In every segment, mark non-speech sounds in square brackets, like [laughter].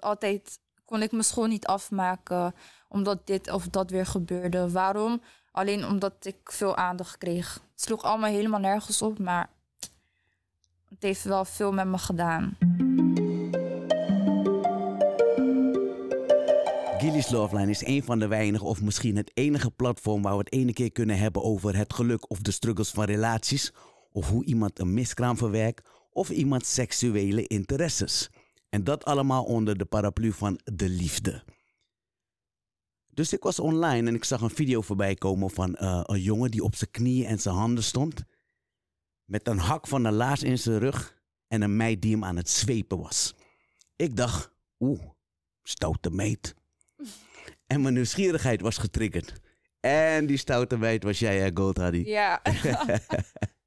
Want altijd kon ik mijn school niet afmaken omdat dit of dat weer gebeurde. Waarom? Alleen omdat ik veel aandacht kreeg. Het sloeg allemaal helemaal nergens op, maar het heeft wel veel met me gedaan. Gilly's Loveline is een van de weinige of misschien het enige platform waar we het ene keer kunnen hebben over het geluk of de struggles van relaties, of hoe iemand een miskraam verwerkt, of iemands seksuele interesses. En dat allemaal onder de paraplu van de liefde. Dus ik was online en ik zag een video voorbij komen van eh, een jongen die op zijn knieën en zijn handen stond. Met een hak van een laars in zijn rug en een meid die hem aan het zwepen was. Ik dacht, oeh, stoute meid. [laughs] En mijn nieuwsgierigheid was getriggerd. En die stoute meid was jij, hè, Goldhadi? Ja. [laughs] [laughs]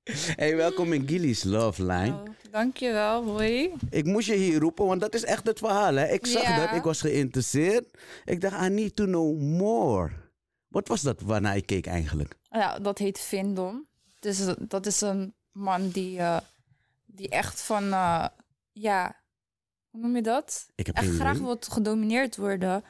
[laughs] Hey, welkom in Gilly's Love Line. Oh, dankjewel, hoi. Ik moest je hier roepen, want dat is echt het verhaal. Hè? Ik zag dat, ik was geïnteresseerd. Ik dacht, I need to know more. Wat was dat waarnaar ik keek eigenlijk? Ja, dat heet Vindom. Dus dat is een man die, eh, die echt van, eh, ja, hoe noem je dat? Ik heb echt graag wil gedomineerd worden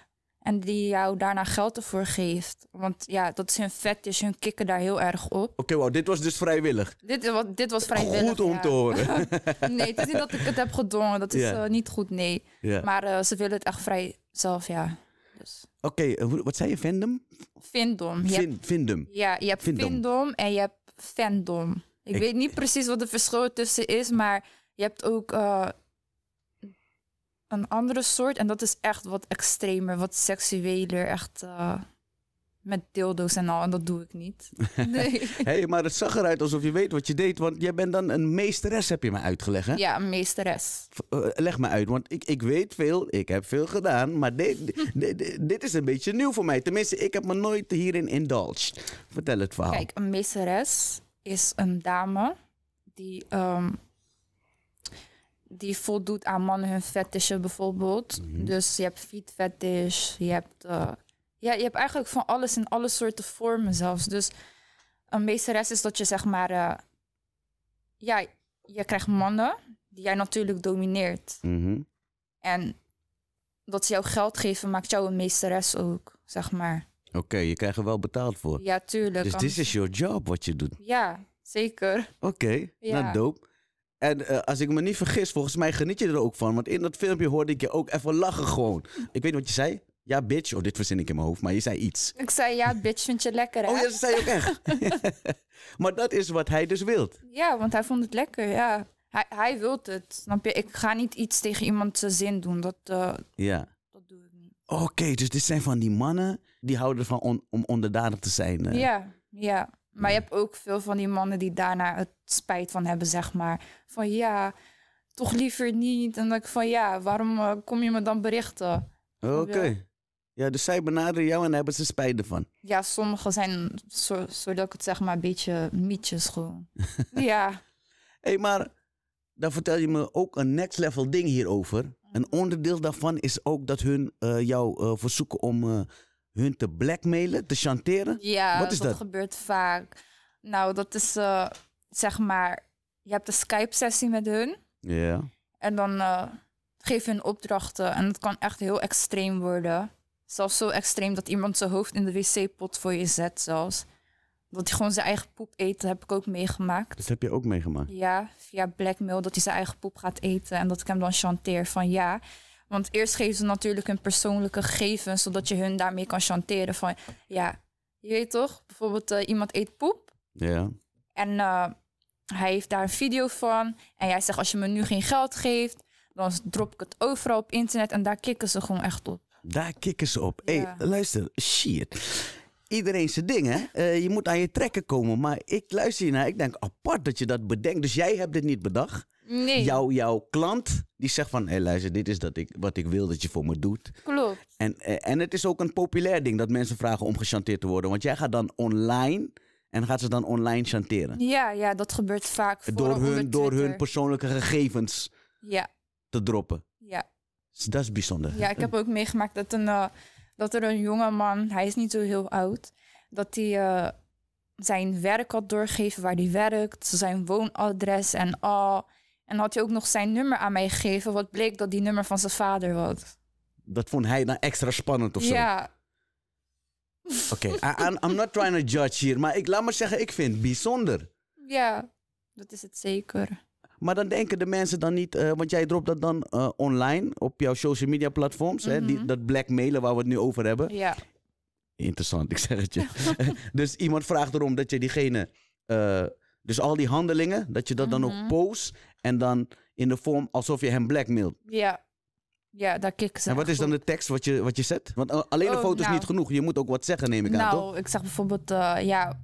en die jou daarna geld ervoor geeft. Want ja, dat is hun dus hun kikken daar heel erg op. Oké, okay, wow, dit was dus vrijwillig. Dit, was, dit was vrijwillig. Goed om te horen. [laughs] nee, het is niet dat ik het heb gedwongen. Dat is eh, niet goed, nee. Maar eh, ze willen het echt vrij zelf, ja. Dus. Oké, eh, wat zei je? fandom? Vindom. Je hebt, vindom. Ja, je hebt vindom. en je hebt fandom. Ik, weet niet precies wat het verschil tussen is, maar je hebt ook... Uh, een andere soort. En dat is echt wat extremer, wat seksueler. Echt eh, met dildo's en al. En dat doe ik niet. [laughs] Nee. hey, maar het zag eruit alsof je weet wat je deed. Want jij bent dan een meesteres, heb je me uitgelegd, hè? Ja, een meesteres. Eh, leg me uit, want ik, ik weet veel. Ik heb veel gedaan. Maar [laughs] dit, dit, dit is een beetje nieuw voor mij. Tenminste, ik heb me nooit hierin indulged. Vertel het verhaal. Kijk, een meesteres is een dame die... Ehm, die voldoet aan mannen hun fetishen bijvoorbeeld. Mhm. Dus je hebt feet fetish, je hebt, uh, ja, je hebt eigenlijk van alles in alle soorten vormen zelfs. Dus een meesteres is dat je zeg maar, uh, ja, je krijgt mannen die jij natuurlijk domineert. Mhm. En dat ze jou geld geven maakt jou een meesteres ook, zeg maar. Oké, je krijgt er wel betaald voor. Ja, tuurlijk. Dus dit is your job wat je doet. Ja, zeker. Oké, nou, ja. nou dope. En eh, als ik me niet vergis, volgens mij geniet je er ook van. Want in dat filmpje hoorde ik je ook even lachen gewoon. Ik weet niet wat je zei. Ja, bitch. Oh, dit verzin ik in mijn hoofd, maar je zei iets. Ik zei, ja, bitch, vind je lekker, hè? Oh, ja, dat zei je ook echt. [laughs] maar dat is wat hij dus wilt. Ja, want hij vond het lekker, ja. Hij, hij wil het, snap je? Ik ga niet iets tegen iemand zijn zin doen. Dat, eh, ja. dat doe ik niet. Oké, dus dit zijn van die mannen die houden ervan om onderdanig te zijn. Eh. Ja, ja. Maar je mhm. hebt ook veel van die mannen die daarna het spijt van hebben, zeg maar. Van ja, toch liever niet. En dat ik van ja, waarom eh, kom je me dan berichten? Oké. Ja, dus zij benaderen jou en hebben ze spijt ervan. Ja, sommigen zijn, zo, zodat ik het zeg maar, een beetje mietjes gewoon. [laughs] ja. Hé, hey, maar dan vertel je me ook een next level ding hierover. Mhm. Een onderdeel daarvan is ook dat hun eh, jou uh, verzoeken om hun te blackmailen, te chanteren? Ja, Wat is dat, gebeurt vaak. Nou, dat is eh, zeg maar, je hebt een Skype-sessie met hun. Ja. En dan uh, geef je hun opdrachten en dat kan echt heel extreem worden. Zelfs zo extreem dat iemand zijn hoofd in de wc-pot voor je zet zelfs. Dat hij gewoon zijn eigen poep eet, heb ik ook meegemaakt. Dat heb je ook meegemaakt? Ja, via blackmail, dat hij zijn eigen poep gaat eten en dat ik hem dan chanteer van ja want eerst geven ze natuurlijk hun persoonlijke gegevens, zodat je hun daarmee kan chanteren. Van ja, je weet toch, bijvoorbeeld eh, iemand eet poep. Ja. En eh, hij heeft daar een video van. En jij zegt, als je me nu geen geld geeft, dan drop ik het overal op internet. En daar kikken ze gewoon echt op. Daar kikken ze op. Ja. hey, luister, shit iedereen zijn ding, hè? Eh, je moet aan je trekken komen. Maar ik luister je naar, ik denk apart dat je dat bedenkt. Dus jij hebt dit niet bedacht. Nee. Jouw, jouw klant die zegt van, hé luister, dit is dat ik, wat ik wil dat je voor me doet. Klopt. En, eh, en het is ook een populair ding dat mensen vragen om gechanteerd te worden. Want jij gaat dan online en gaat ze dan online chanteren. Ja, ja dat gebeurt vaak. Door hun, door hun persoonlijke gegevens ja. te droppen. Ja. Dus dat is bijzonder. Ja, ik heb ook meegemaakt dat een... Eh, dat er een jonge man, hij is niet zo heel oud, dat hij eh, zijn werk had doorgegeven waar hij werkt, zijn woonadres en al. En had hij ook nog zijn nummer aan mij gegeven, wat bleek dat die nummer van zijn vader was. Dat vond hij dan extra spannend of zo? Ja. Oké, [laughs] I'm not trying to judge hier, maar ik, laat maar zeggen, ik vind het bijzonder. Ja, dat is het zeker. Maar dan denken de mensen dan niet, eh, want jij dropt dat dan eh, online op jouw social media platforms. hè, die, mhm. dat blackmailen waar we het nu over hebben. Ja. Interessant, ik zeg het je. [laughs] [laughs] dus iemand vraagt erom dat je diegene, eh, dus al die handelingen, dat je dat dan ook mhm. post. En dan in de vorm alsof je hem blackmailt. Ja. Ja, daar kikken ze. En wat is dan de tekst wat je, wat je zet? Want alleen de foto's oh, foto is niet nou. genoeg. Je moet ook wat zeggen, neem ik nou, aan. Nou, ik zeg bijvoorbeeld: ja,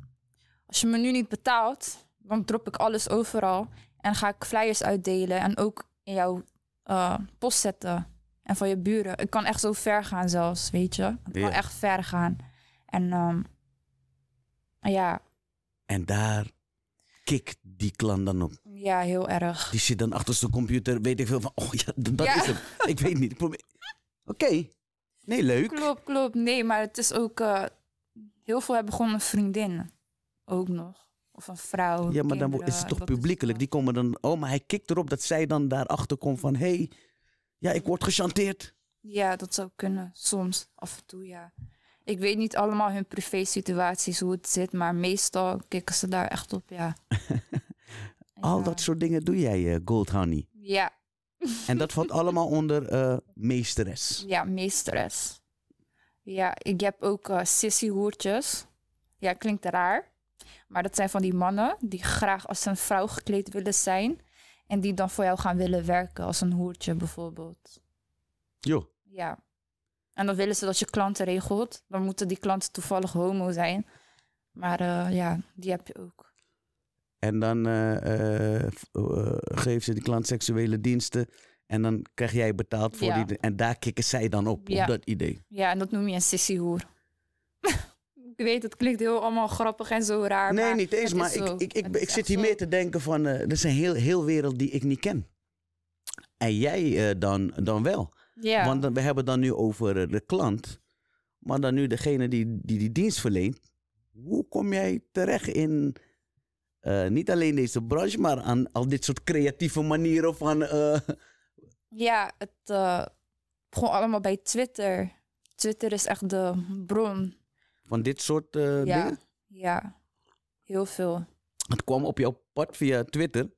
als je me nu niet betaalt, dan drop ik alles overal. En ga ik flyers uitdelen en ook in jouw eh, post zetten. En van je buren. Ik kan echt zo ver gaan zelfs, weet je. Ik kan echt ver gaan. En ehm, ja. En daar kikt die klant dan op. Ja, heel erg. Die zit dan achter zijn computer, weet ik veel van, oh ja, dat is het. Ik weet niet. Oké. Nee, leuk. Klopt, klopt. Nee, maar het is ook, eh, heel veel hebben gewoon een vriendin. Ook nog. Of een vrouw. Ja, maar dan is het toch publiekelijk? Die komen dan. Oh, maar hij kikt erop dat zij dan daarachter komt van: hé, hey, ja, ik word gechanteerd. Ja, dat zou kunnen. Soms, af en toe, ja. Ik weet niet allemaal hun privé-situaties, hoe het zit, maar meestal kikken ze daar echt op, ja. [laughs] Al dat soort dingen doe jij, uh, Gold Honey. Ja. en dat valt allemaal [laughs] onder eh, meesteres. Ja, meesteres. Ja, ik heb ook eh, sissy hoertjes. Ja, klinkt raar. Maar dat zijn van die mannen die graag als een vrouw gekleed willen zijn. En die dan voor jou gaan willen werken als een hoertje bijvoorbeeld. Jo. Ja. En dan willen ze dat je klanten regelt. Dan moeten die klanten toevallig homo zijn. Maar eh, ja, die heb je ook. En dan uh, geven ze die klant seksuele diensten. En dan krijg jij betaald voor die. En daar kikken zij dan op, op dat idee. Ja, en dat noem je een sissiehoer. Ik weet, het klinkt heel allemaal grappig en zo raar. Nee, niet eens. Maar ik, ik, ik, ik zit hier meer te denken van, uh, dat is een heel, heel wereld die ik niet ken. En jij uh, dan, dan wel. ja Want we hebben dan nu over eh, de klant. Maar dan nu degene die, die die dienst verleent. Hoe kom jij terecht in eh, niet alleen deze branche, maar aan al dit soort creatieve manieren van... Ja, het begon allemaal bij Twitter. Twitter is echt de bron van dit soort uh, ja, dingen? Ja, heel veel. Het kwam op jouw pad via Twitter?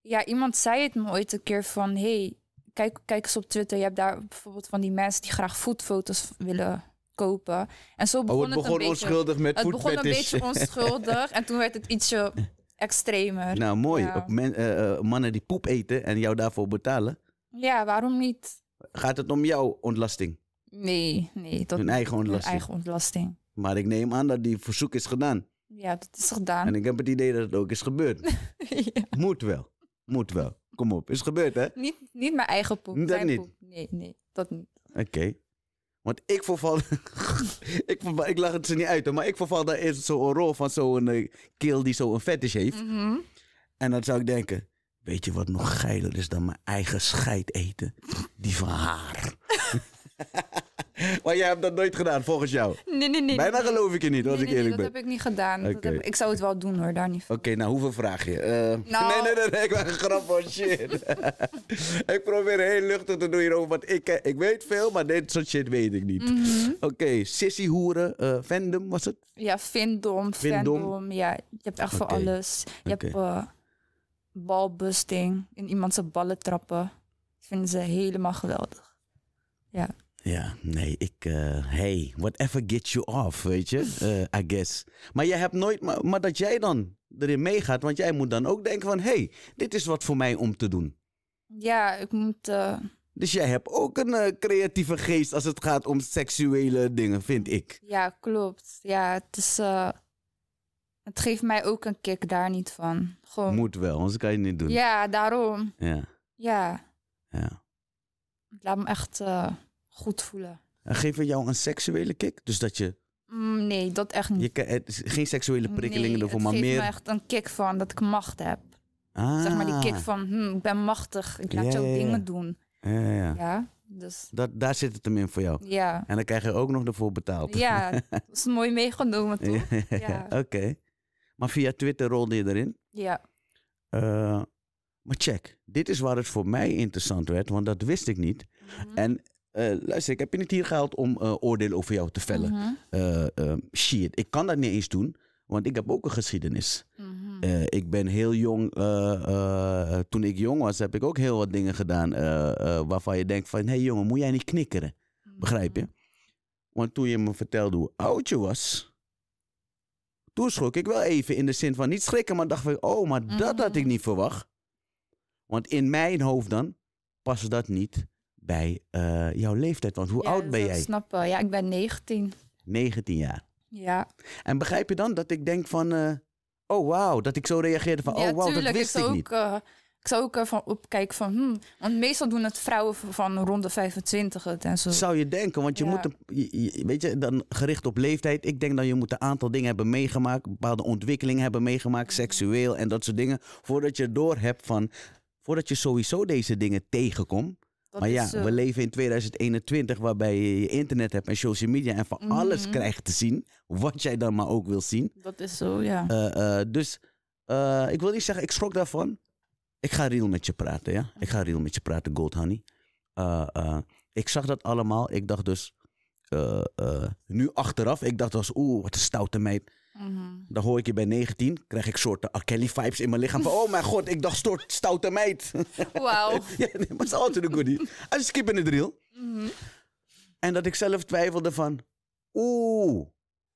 Ja, iemand zei het me ooit een keer van... hey, kijk, kijk eens op Twitter. Je hebt daar bijvoorbeeld van die mensen die graag voetfotos willen kopen. En zo oh, begon oh, het, begon een onschuldig beetje, met Het begon een beetje onschuldig en toen werd het ietsje [laughs] extremer. Nou, mooi. Op men, eh, eh, mannen die poep eten en jou daarvoor betalen. Ja, waarom niet? Gaat het om jouw ontlasting? Nee, nee. Tot hun eigen ontlasting. Hun eigen ontlasting. Maar ik neem aan dat die verzoek is gedaan. Ja, dat is gedaan. En ik heb het idee dat het ook is gebeurd. [laughs] ja. Moet wel. Moet wel. Kom op. Is gebeurd, hè? Niet, niet mijn eigen poep. Dat niet. Nee, nee. Dat niet. Oké. Want ik verval... [laughs] ik, verval, ik lach het ze niet uit, maar ik verval daar eerst zo'n rol van zo'n uh, eh, keel die zo'n fetish heeft. Mhm. En dan zou ik denken... Weet je wat nog geiler is dan mijn eigen scheid eten? Die van haar. [laughs] [laughs] maar jij hebt dat nooit gedaan, volgens jou? Nee, nee, nee. Bijna geloof ik je niet, als ik eerlijk nee, dat ben. dat heb ik niet gedaan. Dat heb ik... zou het wel doen hoor, daar niet Oké, nou hoeveel vraag je? Eh, [laughs] nou... Nee, nee, nee, ik ben een grap van shit. [laughs] ik probeer heel luchtig te doen hierover, want ik, eh, ik weet veel, maar dit soort shit weet ik niet. Mhm. Oké, okay, sissyhoeren, eh, fandom was het? Ja, vindom, fandom. fandom. Ja, je hebt echt voor alles. Je hebt balbusting, in iemand zijn ballen trappen. Dat vinden ze helemaal geweldig. Ja. Ja, nee, ik. Eh, hey, whatever gets you off, weet je? Eh, I guess. Maar jij hebt nooit. Maar, dat jij dan erin meegaat, want jij moet dan ook denken: van... hé, hey, dit is wat voor mij om te doen. Ja, ik moet. Eh, dus jij hebt ook een creatieve geest als het gaat om seksuele dingen, vind ik. Ja, klopt. Ja, het is. Het geeft mij ook een kick daar niet van. Gewoon... Moet wel, anders kan je het niet doen. Ja, daarom. Ja. Ja. ja. laat me echt goed voelen. En geven jou een seksuele kick? Dus dat je... Mm, nee, dat echt niet. Je, geen seksuele prikkelingen ervoor, maar meer... echt een kick van dat ik macht heb. Zeg maar die kick ah. van, hm, ik ben machtig, ik laat zo dingen doen. Ja, ja. ja dus... dat, daar zit het hem in voor jou. Ja. En dan krijg je ook nog ervoor betaald. Ja, [laughs] dat is mooi meegenomen toch? Ja, Oké. Maar via Twitter rolde je erin? Ja. Uh, maar check, dit is waar het voor mij interessant werd, want dat wist ik niet. Mhm. En eh, luister, ik heb je niet hier gehaald om uh, oordelen over jou te vellen. Mhm. Eh, ehm, shit, ik kan dat niet eens doen, want ik heb ook een geschiedenis. Mhm. ik ben heel jong, toen ik jong was, heb ik ook heel wat dingen gedaan waarvan je denkt van, hé hey jongen, moet jij niet knikkeren? Begrijp je? Mhm. Want toen je me vertelde hoe oud je was, toen schrok ik wel even in de zin van niet schrikken, maar dacht van, oh, maar dat had ik niet verwacht. Want in mijn hoofd dan past dat niet bij eh, jouw leeftijd. Want hoe oud ben jij? Ik snap wel. Ja, ik ben 19. 19 jaar. Ja. En begrijp je dan dat ik denk van, eh, oh wauw, dat ik zo reageerde van, oh wauw, dat wist ik, niet. Ook, eh, ik zou ook even opkijken van, hmm, want meestal doen het vrouwen van rond de 25 en zo. Zou je denken, want je moet, weet je, dan gericht op leeftijd. Ik denk dat je moet een aantal dingen hebben meegemaakt, bepaalde ontwikkelingen hebben meegemaakt, mhm. seksueel en dat soort dingen, voordat je door hebt van, voordat je sowieso deze dingen tegenkomt, maar ja, eh, we leven in 2021 waarbij je internet hebt en social media en van mhm. alles krijgt te zien. Wat jij dan maar ook wil zien. Dat is zo, ja. Eh, eh, dus ik wil niet zeggen, ik schrok daarvan. Ik ga real met je praten, ja. Ik ga real met je praten, Gold Honey. ik zag dat allemaal. Ik dacht dus, nu achteraf, ik dacht als oeh, wat een stoute meid. Mhm. Dan hoor ik je bij 19, krijg ik soorten de Kelly vibes in mijn lichaam. Van, oh mijn [laughs] god, ik dacht stort, stoute meid. Wauw. [laughs] ja, maar dat is altijd een goodie. je skip in de drill. Mhm. En dat ik zelf twijfelde van, oeh,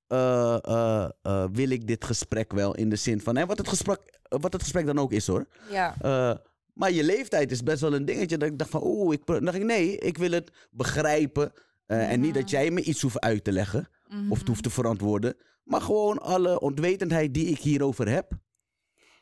eh, eh, eh, wil ik dit gesprek wel in de zin van, hè, wat, het gesprek, wat het gesprek dan ook is hoor. Ja. maar je leeftijd is best wel een dingetje. Dat ik dacht van, oeh, ik, dacht ik, nee, ik wil het begrijpen. En niet dat jij me iets hoeft uit te leggen mhm. of het hoeft te verantwoorden. Maar gewoon alle ontwetendheid die ik hierover heb.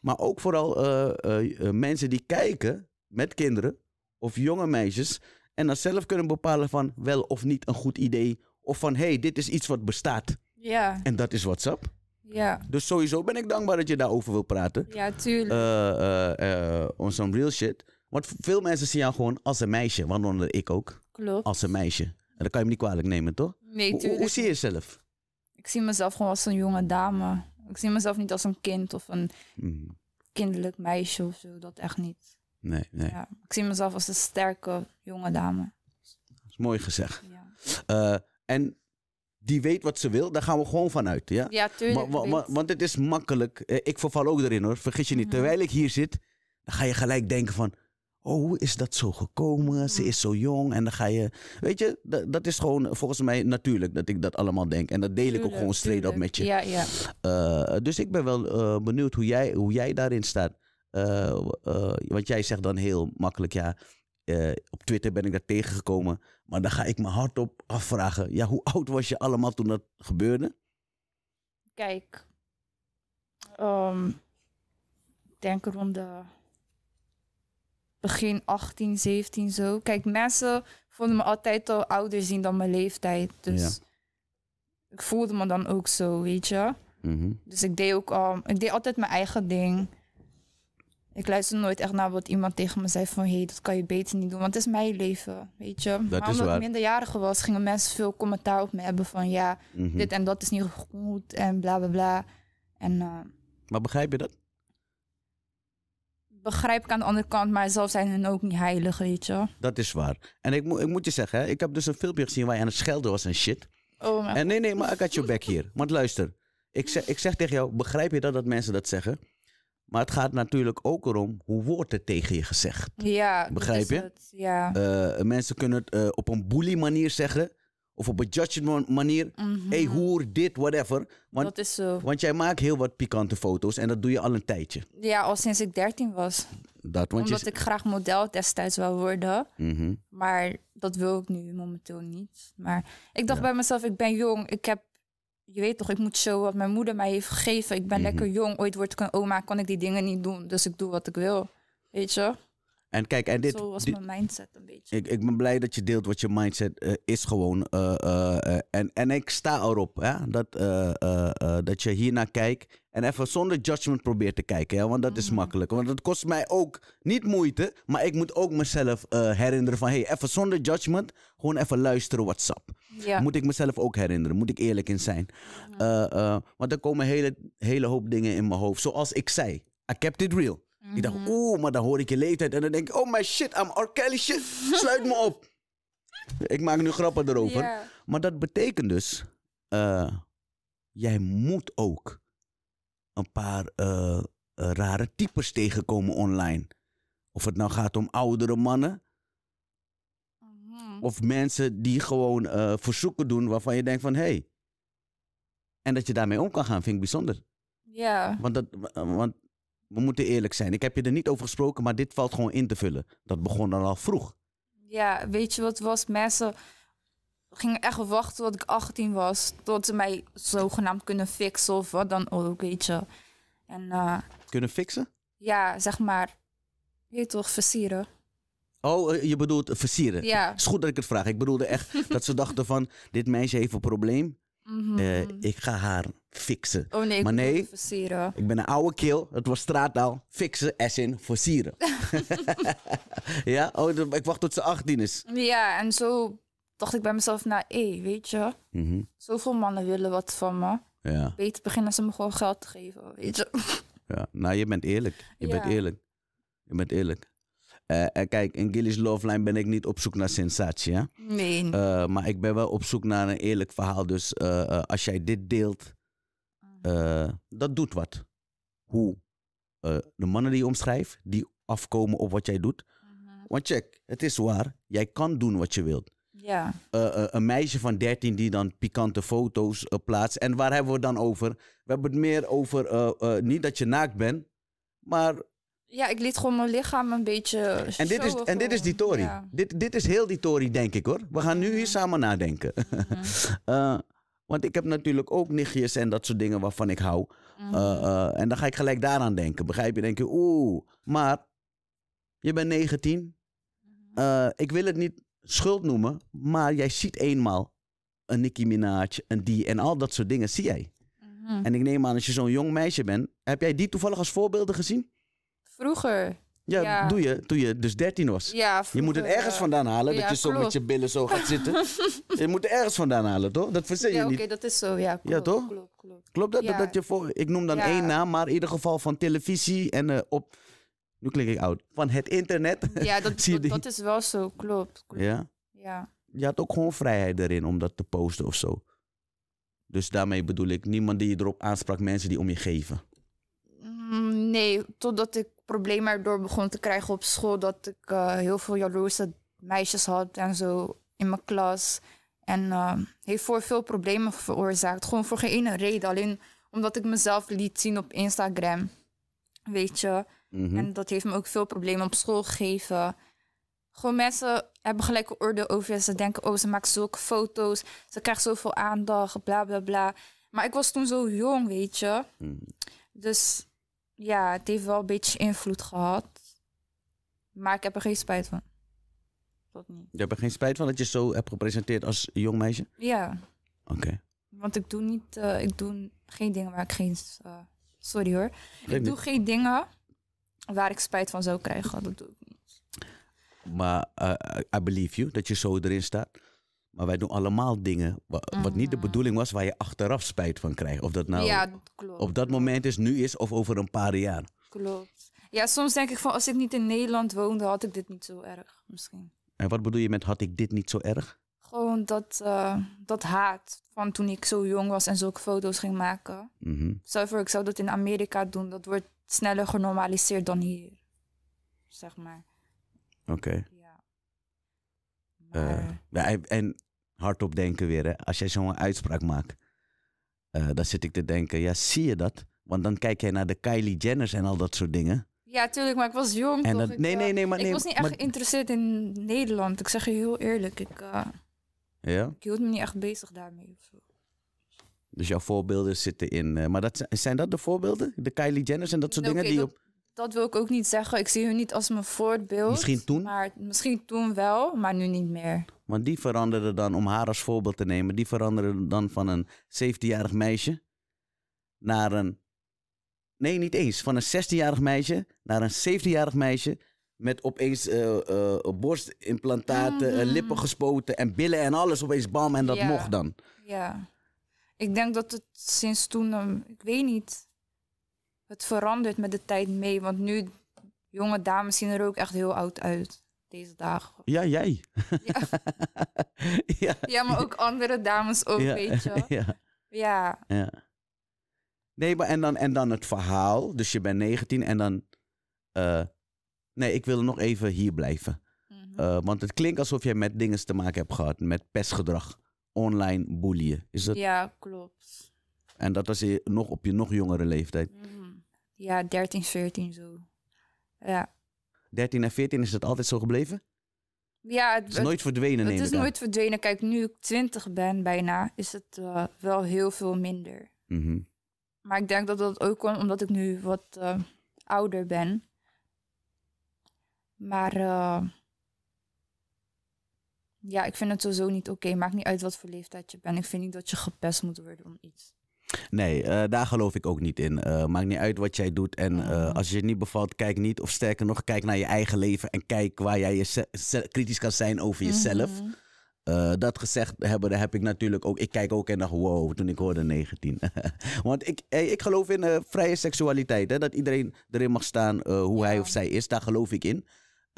Maar ook vooral eh, eh, eh, mensen die kijken met kinderen of jonge meisjes. En dan zelf kunnen bepalen van wel of niet een goed idee. Of van hé, hey, dit is iets wat bestaat. Ja. En dat is WhatsApp. Ja. Dus sowieso ben ik dankbaar dat je daarover wil praten. Ja, tuurlijk. Uh, on some real shit. Want veel mensen zien jou gewoon als een meisje, waaronder ik ook. Klopt. Als een meisje. En dat kan je me niet kwalijk nemen, toch? Nee, tuurlijk. Hoe, hoe zie je jezelf? ik zie mezelf gewoon als een jonge dame. Ik zie mezelf niet als een kind of een mm. kinderlijk meisje of zo. Dat echt niet. Nee, nee. Ja, ik zie mezelf als een sterke jonge dame. Dat is mooi gezegd. Ja. Eh, en die weet wat ze wil, daar gaan we gewoon vanuit. Ja, ja tuurlijk. Wa wa want het is makkelijk. Eh, ik verval ook erin hoor, vergis je niet. Mhm. Terwijl ik hier zit, dan ga je gelijk denken van oh, is dat zo gekomen? Ze is zo jong en dan ga je... Weet je, dat, is gewoon volgens mij natuurlijk dat ik dat allemaal denk. En dat deel ik ook gewoon straight op met je. Ja, ja. Eh, dus ik ben wel eh, benieuwd hoe jij, hoe jij daarin staat. Eh, want jij zegt dan heel makkelijk, ja... op Twitter ben ik daar tegengekomen. Maar dan ga ik me hardop afvragen. Ja, hoe oud was je allemaal toen dat gebeurde? Kijk. Ehm, denk rond de begin 18, 17 zo. Kijk, mensen vonden me altijd al ouder zien dan mijn leeftijd. Dus ik voelde me dan ook zo, weet je. Mhm. Dus ik deed ook al, ik deed altijd mijn eigen ding. Ik luister nooit echt naar wat iemand tegen me zei van hé, hey, dat kan je beter niet doen, want het is mijn leven, weet je. maar omdat ik minderjarige was, gingen mensen veel commentaar op me hebben van ja, mhm. dit en dat is niet goed en bla bla bla. En, uh, maar begrijp je dat? begrijp ik aan de andere kant, maar zelf zijn hun ook niet heilig, weet je. Dat is waar. En ik, ik moet je zeggen, ik heb dus een filmpje gezien waar je aan het schelden was en shit. Oh, mijn en nee, nee, maar ik had je back hier. Want luister, ik zeg, ik zeg tegen jou, begrijp je dat, dat mensen dat zeggen? Maar het gaat natuurlijk ook erom hoe wordt het tegen je gezegd. Ja, begrijp je? ja. Eh, mensen kunnen het eh, op een boelie manier zeggen of op een judgment manier. Mhm. hey, hoer, dit, whatever. Want, dat is zo. want jij maakt heel wat pikante foto's en dat doe je al een tijdje. Ja, al sinds ik 13 was. Omdat ik graag model destijds wil worden. Mhm. Maar dat wil ik nu momenteel niet. Maar ik dacht bij mezelf, ik ben jong. Ik heb, je weet toch, ik moet zo wat mijn moeder mij heeft gegeven. Ik ben mhm. lekker jong. Ooit word ik een oma, kan ik die dingen niet doen. Dus ik doe wat ik wil. Weet je? En kijk, en dit. Zo was mijn mindset een beetje. Ik, ik ben blij dat je deelt wat je mindset eh, is, gewoon. Eh, eh, en, en ik sta erop hè, dat, dat je hiernaar kijkt. En even zonder judgment probeert te kijken, hè, want dat is mhm. makkelijk. Want dat kost mij ook niet moeite, maar ik moet ook mezelf herinneren van: hey, even zonder judgment, gewoon even luisteren, WhatsApp. Moet ik mezelf ook herinneren, moet ik eerlijk in zijn. Mhm. want er komen hele, hele hoop dingen in mijn hoofd. Zoals ik zei, I kept it real. Mm Ik dacht, mhm. oeh, maar dan hoor ik je leeftijd. En dan denk ik, oh my shit, I'm R. Kelly shit. Sluit me op. [laughs] ik maak nu grappen erover. Maar dat betekent dus, eh, jij moet ook een paar eh, eh, rare types tegenkomen online. Of het nou gaat om oudere mannen. Mhm. Of mensen die gewoon verzoeken doen waarvan je denkt van, hé. Hey. En dat je daarmee om kan gaan, vind ik bijzonder. Ja. Want, dat, want we moeten eerlijk zijn. Ik heb je er niet over gesproken, maar dit valt gewoon in te vullen. Dat begon dan al vroeg. Ja, weet je wat was? Mensen gingen echt wachten tot ik 18 was. Tot ze mij zogenaamd kunnen fixen of wat dan ook, weet je. En, eh, kunnen fixen? Ja, zeg maar. Weet toch, versieren. Oh, eh, je bedoelt versieren. Ja. Het is goed dat ik het vraag. Ik bedoelde echt [laughs] dat ze dachten van... dit meisje heeft een probleem. Mhm. Eh, ik ga haar fixen. Oh nee, ik maar nee, ik ben een oude keel. Het was straattaal. Fixen, as in versieren. [laughs] [laughs] ja? Oh, ik wacht tot ze 18 is. Ja, en zo dacht ik bij mezelf, nou hé, weet je. Mm -hmm. Zoveel mannen willen wat van me. Ja. Beter beginnen ze me gewoon geld te geven, weet je. [laughs] ja, nou je bent eerlijk. Je bent eerlijk. Je bent eerlijk. Eh, eh, kijk, in Gilly's Love Line ben ik niet op zoek naar sensatie. Hè? Nee. Eh, maar ik ben wel op zoek naar een eerlijk verhaal. Dus als jij dit deelt, eh, dat doet wat. Hoe eh, de mannen die je omschrijft, die afkomen op wat jij doet. Mhm. Want check, het is waar, jij kan doen wat je wilt. Ja. Eh, een meisje van 13 die dan pikante foto's plaatst. En waar hebben we het dan over? We hebben het meer over niet dat je naakt bent, maar ja, ik liet gewoon mijn lichaam een beetje. En dit is, en dit is die Tory. Dit, dit is heel die Tory, denk ik hoor. We gaan nu hier mhm. samen nadenken. Mm [laughs] Want ik heb natuurlijk ook nichtjes en dat soort dingen waarvan ik hou. Mhm. Eh, eh, en dan ga ik gelijk daaraan denken. Begrijp je? Denk je, oeh, maar je bent 19. Mhm. Eh, ik wil het niet schuld noemen, maar jij ziet eenmaal een Nicki Minaj, een die en al dat soort dingen zie jij. Mhm. En ik neem aan, als je zo'n jong meisje bent, heb jij die toevallig als voorbeelden gezien? Vroeger. Ja, Doe, je, toen je dus 13 was. Ja, je moet het ergens eh, vandaan halen, dat je zo met je billen zo gaat zitten. [laughs] je moet het ergens vandaan halen, toch? Dat verzin je niet. Ja, oké, dat is zo, ja. Klopt, toch? Klopt, klopt. klopt dat, dat, je voor... Ik noem dan één naam, maar in ieder geval van televisie en eh, op... Nu klik ik oud. Van het internet. Ja, [laughs] dat, Zie dat, dat, is wel zo, klopt. Ja? Ja. Je had ook gewoon vrijheid erin om dat te posten of zo. Dus daarmee bedoel ik niemand die je erop aansprak, mensen die om je geven. Mm, nee, totdat ik problemen erdoor begon te krijgen op school. Dat ik eh, heel veel jaloerse meisjes had en zo in mijn klas. En eh, heeft voor veel problemen veroorzaakt. Gewoon voor geen ene reden. Alleen omdat ik mezelf liet zien op Instagram. Weet je. Mhm. En dat heeft me ook veel problemen op school gegeven. Gewoon mensen hebben gelijke oordeel over je. Ze denken, oh, ze maakt zulke foto's. Ze krijgt zoveel aandacht, bla bla bla. Maar ik was toen zo jong, weet je. Mhm. Dus ja, het heeft wel een beetje invloed gehad. Maar ik heb er geen spijt van. Tot niet. Je hebt er geen spijt van dat je zo hebt gepresenteerd als jong meisje? Ja. Oké. Want ik doe, niet, eh, ik doe geen dingen waar ik geen... Uh, sorry hoor. ik doe geen dingen waar ik spijt van zou krijgen. Dat doe ik niet. Maar eh, I believe you, dat je zo erin staat. Maar wij doen allemaal dingen wat, niet de mm-hmm. bedoeling was, waar je achteraf spijt van krijgt. Of dat nou ja, op dat moment is, nu is of over een paar jaar. Klopt. Ja, soms denk ik van als ik niet in Nederland woonde, had ik dit niet zo erg misschien. En wat bedoel je met had ik dit niet zo erg? Gewoon dat, eh, dat haat van toen ik zo jong was en zulke foto's ging maken. Mm -hmm. voor, ik zou dat in Amerika doen. Dat wordt sneller genormaliseerd dan hier. Zeg maar. Oké. Ja. Eh, maar... en hardop denken weer. Hè. Als jij zo'n uitspraak maakt, eh, dan zit ik te denken, ja, zie je dat? Want dan kijk jij naar de Kylie Jenners en al dat soort dingen. Ja, tuurlijk, maar ik was jong. En nee, nee, nee, eh, maar, ik was niet echt geïnteresseerd in Nederland. Ik zeg je heel eerlijk, ik, eh, ja? ik hield me niet echt bezig daarmee. Dus jouw voorbeelden zitten in. maar dat, zijn dat de voorbeelden? De Kylie Jenners en dat soort dingen die op. Dat wil ik ook niet zeggen. Ik zie hun niet als mijn voorbeeld. Misschien toen? Maar, misschien toen wel, maar nu niet meer. Want die veranderde dan, om haar als voorbeeld te nemen, die veranderde dan van een 17-jarig meisje naar een. Nee, niet eens. Van een 16-jarig meisje naar een 17-jarig meisje. Met opeens uh, borstimplantaten, lippen mhm. gespoten en billen en alles opeens bam. En dat mocht dan. Ja. Ik denk dat het sinds toen, ehm, ik weet niet. Het verandert met de tijd mee. Want nu, jonge dames zien er ook echt heel oud uit deze dag Ja, jij. [laughs] Ja, ja. maar ook andere dames ook, weet je. [laughs] Ja. ja. Nee, maar en dan, en dan het verhaal. Dus je bent 19 en dan... Eh, nee, ik wil nog even hier blijven. Mhm. Eh, want het klinkt alsof jij met dingen te maken hebt gehad. Met pestgedrag. Online boelien. Is dat... Ja, klopt. En dat was je nog op je nog jongere leeftijd? Mhm. Ja, 13, 14 zo. Ja. 13 en 14 is dat altijd zo gebleven? Ja, het, is nooit verdwenen. Het, het is nooit verdwenen. Kijk, nu ik 20 ben bijna, is het eh, wel heel veel minder. Mm Maar ik denk dat dat ook komt omdat ik nu wat eh, ouder ben. Maar eh, ja, ik vind het sowieso niet oké. Maakt niet uit wat voor leeftijd je bent. Ik vind niet dat je gepest moet worden om iets. Nee, eh, daar geloof ik ook niet in. Eh, maakt niet uit wat jij doet. En ah. eh, als je het niet bevalt, kijk niet. Of sterker nog, kijk naar je eigen leven. En kijk waar jij je kritisch kan zijn over mhm. jezelf. dat gezegd hebben, heb ik natuurlijk ook. Ik kijk ook en dacht: wow, toen ik hoorde 19. [laughs] Want ik, ik geloof in vrije seksualiteit. Hè, dat iedereen erin mag staan hoe hij of zij is. Daar geloof ik in.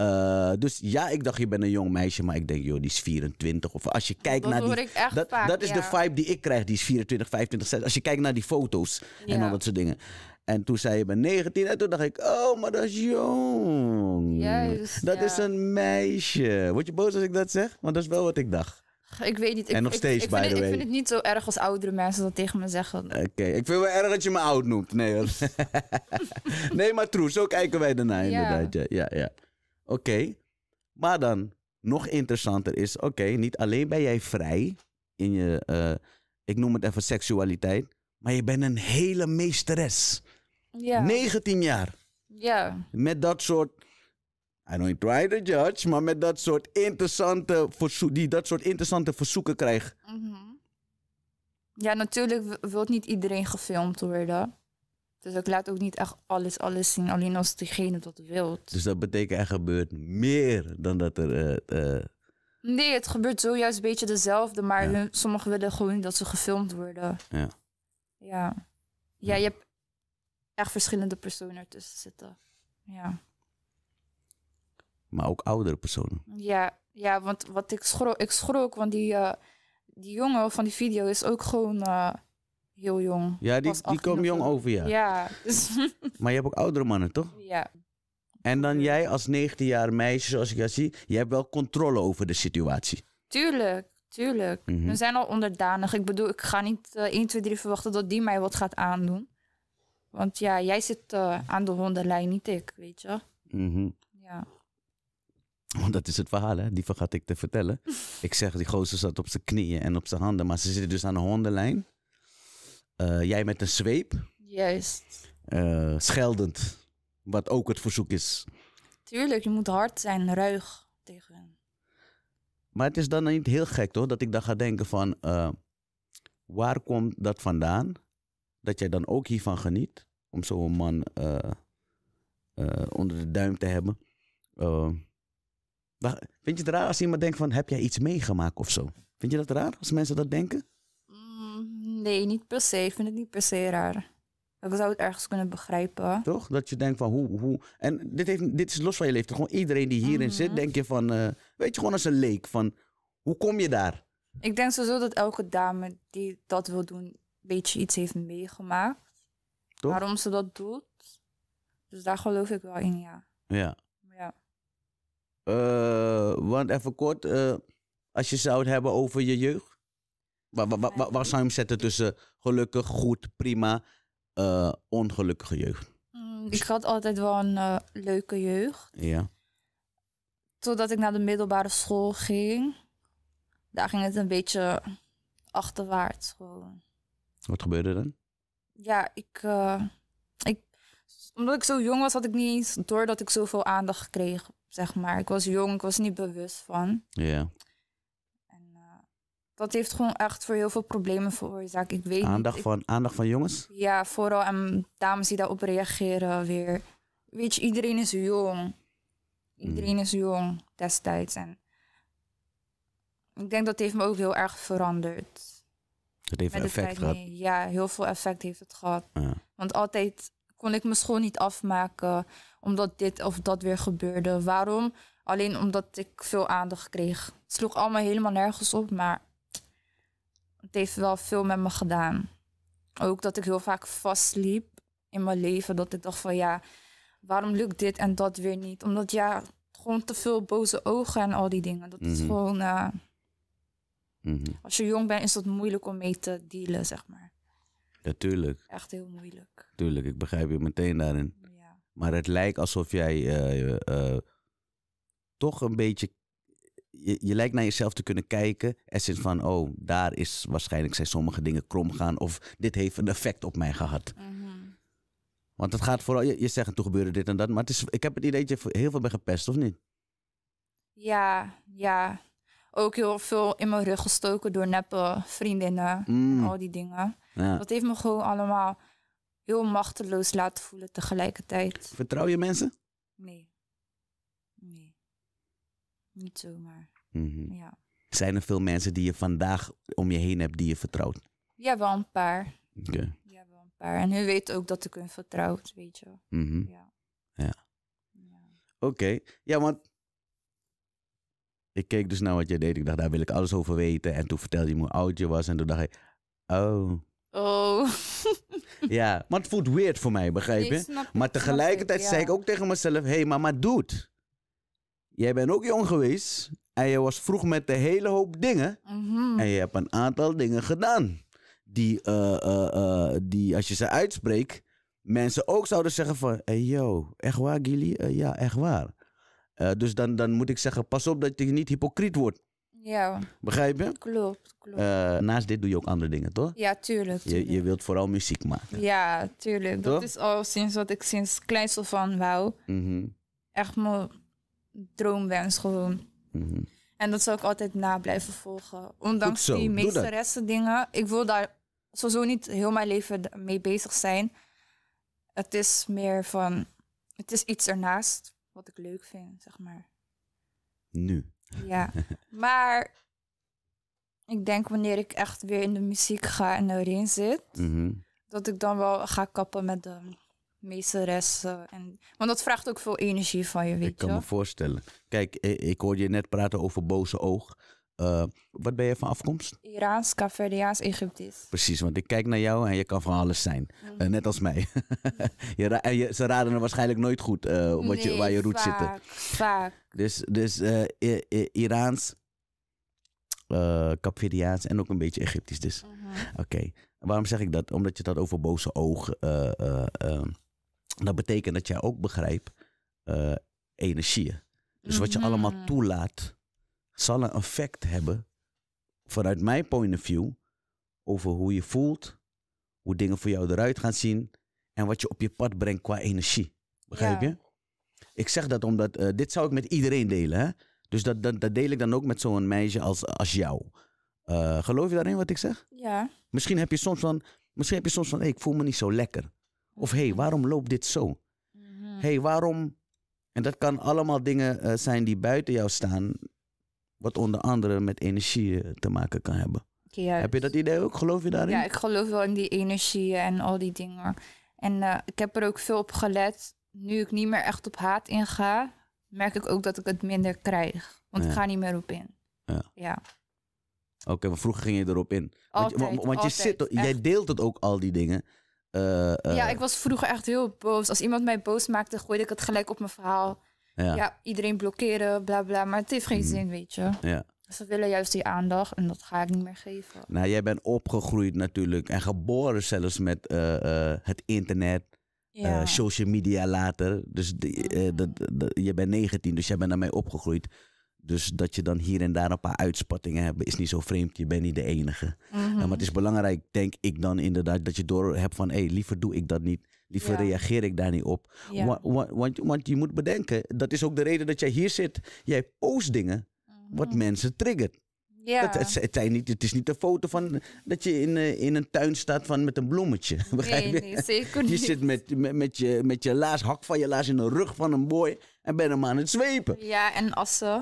Eh, dus ja, ik dacht, je bent een jong meisje, maar ik denk, joh, die is 24. Of als je kijkt dat naar hoor die. Ik echt dat, is de vibe die ik krijg, die is 24, 25, Als je kijkt naar die foto's en al dat soort dingen. En toen zei je, ben 19. En toen dacht ik, oh, maar dat is jong. dat is een meisje. Word je boos als ik dat zeg? Want dat is wel wat ik dacht. Ik weet niet. Ik, en nog steeds, ik, ik by the way. Ik vind het niet zo erg als oudere mensen dat tegen me zeggen. Oké, ik vind het wel erg dat je me oud noemt. Nee, [laughs] [laughs] nee maar true, zo kijken wij ernaar inderdaad. ja. ja. Oké, maar dan nog interessanter is, oké, niet alleen ben jij vrij in je, eh, ik noem het even seksualiteit, maar je bent een hele meesteres. Ja. 19 jaar. Ja. Met dat soort, I don't try to judge, maar met dat soort interessante, die dat soort interessante verzoeken krijgt. Mhm. Ja, natuurlijk wilt niet iedereen gefilmd worden. Dus ik laat ook niet echt alles, alles zien, alleen als degene dat wil Dus dat betekent er gebeurt meer dan dat er. Eh, eh, nee, het gebeurt zojuist een beetje dezelfde, maar sommigen willen gewoon dat ze gefilmd worden. Ja. Ja, ja je hebt echt verschillende personen ertussen zitten. Ja. Maar ook oudere personen. Ja, ja want wat ik schrok, ik schrok, want die, eh, die jongen van die video is ook gewoon heel jong. Ja, die, die komen jong over, ja. Ja. Dus- [laughs] maar je hebt ook oudere mannen, toch? Ja. En dan jij als 19-jarige meisje, zoals ik dat zie, je hebt wel controle over de situatie. Tuurlijk, tuurlijk. Mhm. We zijn al onderdanig. Ik bedoel, ik ga niet 1, 2, 3 verwachten dat die mij wat gaat aandoen. Want ja, jij zit eh, aan de hondenlijn, niet ik, weet je. Mm Ja. Want dat is het verhaal, hè? Die vergat ik te vertellen. [laughs] ik zeg, die gozer zat op zijn knieën en op zijn handen, maar ze zitten dus aan de hondenlijn. Eh, jij met een zweep. Juist. Eh, scheldend. Wat ook het verzoek is. Tuurlijk, je moet hard zijn, ruig tegen hen. Maar het is dan niet heel gek, toch? Dat ik dan ga denken van... Eh, waar komt dat vandaan? Dat jij dan ook hiervan geniet? Om zo'n man onder de duim te hebben. vind je het raar als iemand denkt van... Heb jij iets meegemaakt of zo? Vind je dat raar als mensen dat denken? Nee, niet per se. Ik vind het niet per se raar. Ik zou het ergens kunnen begrijpen. Toch? Dat je denkt van hoe. hoe en dit, heeft, dit is los van je leeftijd. Gewoon iedereen die hierin mhm. zit, denk je van. Eh, weet je gewoon als een leek van hoe kom je daar? Ik denk sowieso dat elke dame die dat wil doen, een beetje iets heeft meegemaakt. Toch? Waarom ze dat doet. Dus daar geloof ik wel in, ja. Ja. ja. Eh, want even kort, eh, als je zou het hebben over je jeugd. Waar, zou je hem zetten tussen gelukkig, goed, prima, uh, ongelukkige jeugd? Mm, ik had altijd wel een eh, leuke jeugd. Ja. Totdat ik naar de middelbare school ging, daar ging het een beetje achterwaarts gewoon. Wat gebeurde dan? Ja, ik, eh, ik, omdat ik zo jong was, had ik niet eens ik zoveel aandacht kreeg, zeg maar. Ik was jong, ik was niet bewust van. Ja dat heeft gewoon echt voor heel veel problemen veroorzaakt. Ik weet aandacht, Van, aandacht van jongens? Ja, vooral en dames die daarop reageren weer. Weet je, iedereen is jong. Iedereen mm. is jong destijds. En ik denk dat heeft me ook heel erg veranderd. Dat heeft een effect gehad? ja, heel veel effect heeft het gehad. Want altijd kon ik mijn school niet afmaken omdat dit of dat weer gebeurde. Waarom? Alleen omdat ik veel aandacht kreeg. Het sloeg allemaal helemaal nergens op, maar het heeft wel veel met me gedaan. Ook dat ik heel vaak vastliep in mijn leven. Dat ik dacht van ja, waarom lukt dit en dat weer niet? Omdat ja, gewoon te veel boze ogen en al die dingen. Dat is mhm. gewoon. Eh, mhm. Als je jong bent, is dat moeilijk om mee te dealen, zeg maar. Natuurlijk. Echt heel moeilijk. Tuurlijk, ik begrijp je meteen daarin. Ja. Maar het lijkt alsof jij eh, eh, toch een beetje je, lijkt naar jezelf te kunnen kijken. En sinds van, oh, daar is waarschijnlijk zijn sommige dingen krom gaan. Of dit heeft een effect op mij gehad. Mhm. Want het gaat vooral, je, je zegt toen gebeurde dit en dat. Maar het is, ik heb het idee dat je heel veel bent gepest, of niet? Ja, ja. Ook heel veel in mijn rug gestoken door neppe vriendinnen en mm. al die dingen. Dat heeft me gewoon allemaal heel machteloos laten voelen tegelijkertijd. Vertrouw je mensen? Nee. Niet zomaar. Mm ja. Zijn er veel mensen die je vandaag om je heen hebt die je vertrouwt? Ja, wel een paar. Ja, wel een paar. En hun weet ook dat ik hun vertrouw, weet je. Mm Ja. ja. ja. Oké. Ja, want ik keek dus naar wat jij deed. Ik dacht, daar wil ik alles over weten. En toen vertelde je me hoe oud je was. En toen dacht ik, oh. Oh. [laughs] ja, maar het voelt weird voor mij, begrijp je? maar tegelijkertijd zei ik ook tegen mezelf, hé, hey, maar doet jij bent ook jong geweest en je was vroeg met een hele hoop dingen. Mhm. En je hebt een aantal dingen gedaan. Die, uh, uh, uh, die als je ze uitspreekt, mensen ook zouden zeggen van... Hey yo, echt waar Gilly? ja, echt waar. dus dan, dan moet ik zeggen, pas op dat je niet hypocriet wordt. Ja. Begrijp je? Klopt, klopt. naast dit doe je ook andere dingen, toch? Ja, tuurlijk. Je, je wilt vooral muziek maken. Ja, tuurlijk. Dat is al sinds wat ik sinds kleinste van wou. Mhm. Echt mijn droomwens gewoon. Mhm. En dat zal ik altijd na blijven volgen. Ondanks die meesteressen dingen. Ik wil daar sowieso niet heel mijn leven mee bezig zijn. Het is meer van, het is iets ernaast wat ik leuk vind, zeg maar. Nu. Ja, [laughs] maar ik denk wanneer ik echt weer in de muziek ga en erin zit, mhm. dat ik dan wel ga kappen met de meesteres. Eh, en, want dat vraagt ook veel energie van je, weet je. Ik kan me voorstellen. Kijk, eh, ik hoorde je net praten over boze oog. Eh, wat ben je van afkomst? Iraans, Caverdeaans, Egyptisch. Precies, want ik kijk naar jou en je kan van alles zijn. Mhm. net als mij. [laughs] je je, ze raden er waarschijnlijk nooit goed wat je, waar je roet zit. Vaak. Dus, dus Iraans, Capverdiaans en ook een beetje Egyptisch dus. Mhm. Oké. Waarom zeg ik dat? Omdat je dat over boze oog. Ehm, dat betekent dat jij ook begrijpt uh, energieën. Dus wat je mhm. allemaal toelaat, zal een effect hebben, vanuit mijn point of view, over hoe je voelt, hoe dingen voor jou eruit gaan zien en wat je op je pad brengt qua energie. Begrijp je? Ik zeg dat omdat, eh, dit zou ik met iedereen delen. Hè? Dus dat, dat, dat deel ik dan ook met zo'n meisje als, als jou. Eh, geloof je daarin wat ik zeg? Ja. Misschien heb je soms van, misschien heb je soms van ik voel me niet zo lekker. Of hé, hey, waarom loopt dit zo? Mm hey, waarom... En dat kan allemaal dingen eh, zijn die buiten jou staan, wat onder andere met energie eh, te maken kan hebben. Heb je dat idee ook? Geloof je daarin? Ja, ik geloof wel in die energie en al die dingen. En eh, ik heb er ook veel op gelet. Nu ik niet meer echt op haat inga, merk ik ook dat ik het minder krijg. Want ik ga niet meer op in. Ja. ja. Oké, maar vroeger ging je erop in. want, want, want je zit, jij deelt het ook al die dingen. Eh, ja, eh, ik was vroeger echt heel boos. Als iemand mij boos maakte, gooide ik het gelijk op mijn verhaal. Ja, ja iedereen blokkeren, bla bla. Maar het heeft geen mhm. zin, weet je. Ja. Dus ze willen juist die aandacht en dat ga ik niet meer geven. Nou, jij bent opgegroeid natuurlijk en geboren zelfs met eh, het internet, social media later. Dus de, je bent 19, dus jij bent daarmee opgegroeid. Dus dat je dan hier en daar een paar uitspattingen hebt, is niet zo vreemd. Je bent niet de enige. Mhm. maar het is belangrijk, denk ik dan inderdaad, dat je door hebt van hé, liever doe ik dat niet. Liever reageer ik daar niet op. Want, want, je moet bedenken, dat is ook de reden dat jij hier zit. Jij post dingen mhm. wat mensen triggert. Ja. Dat, het, het, niet, het is niet de foto van dat je in, eh, in een tuin staat van met een bloemetje. [laughs] Nee, nee, zeker niet. Je zit met, met, met, je, met je laars, hak van je laars in de rug van een boy en ben hem aan het zwepen. Ja, en ze.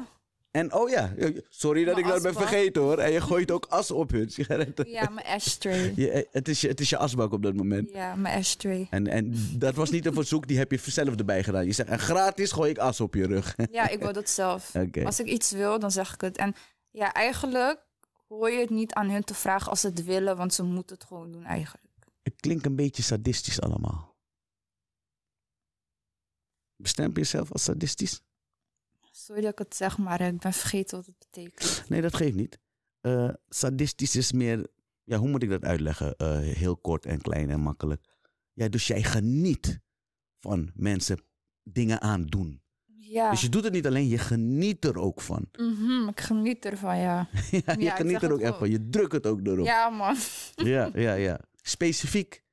En oh ja, eh, sorry dat ik dat ben vergeten hoor. En je gooit ook as op hun sigaretten. Ja, mijn ashtray. [laughs] Eh, het, is, het is je asbak op dat moment. Ja, mijn ashtray. En, en dat was niet een verzoek, die heb je zelf erbij gedaan. Je zegt, en gratis gooi ik as op je rug. [laughs] Ja, ik wil dat zelf. Als ik iets wil, dan zeg ik het. En ja, eigenlijk hoor je het niet aan hun te vragen als ze het willen, want ze moeten het gewoon doen eigenlijk. Het klinkt een beetje sadistisch allemaal. Bestem jezelf als sadistisch? Sorry dat ik het zeg, maar eh, ik ben vergeten wat het betekent. Nee, dat geeft niet. Eh, sadistisch is meer, ja, hoe moet ik dat uitleggen? Eh, heel kort en klein en makkelijk. Ja, dus jij geniet van mensen dingen aandoen. Ja. Dus je doet het niet alleen, je geniet er ook van. Mhm, ik geniet ervan, ja. ja, [laughs] ja je geniet er ook echt van. Je drukt het ook erop. Ja, man. [laughs] ja, ja, ja. Specifiek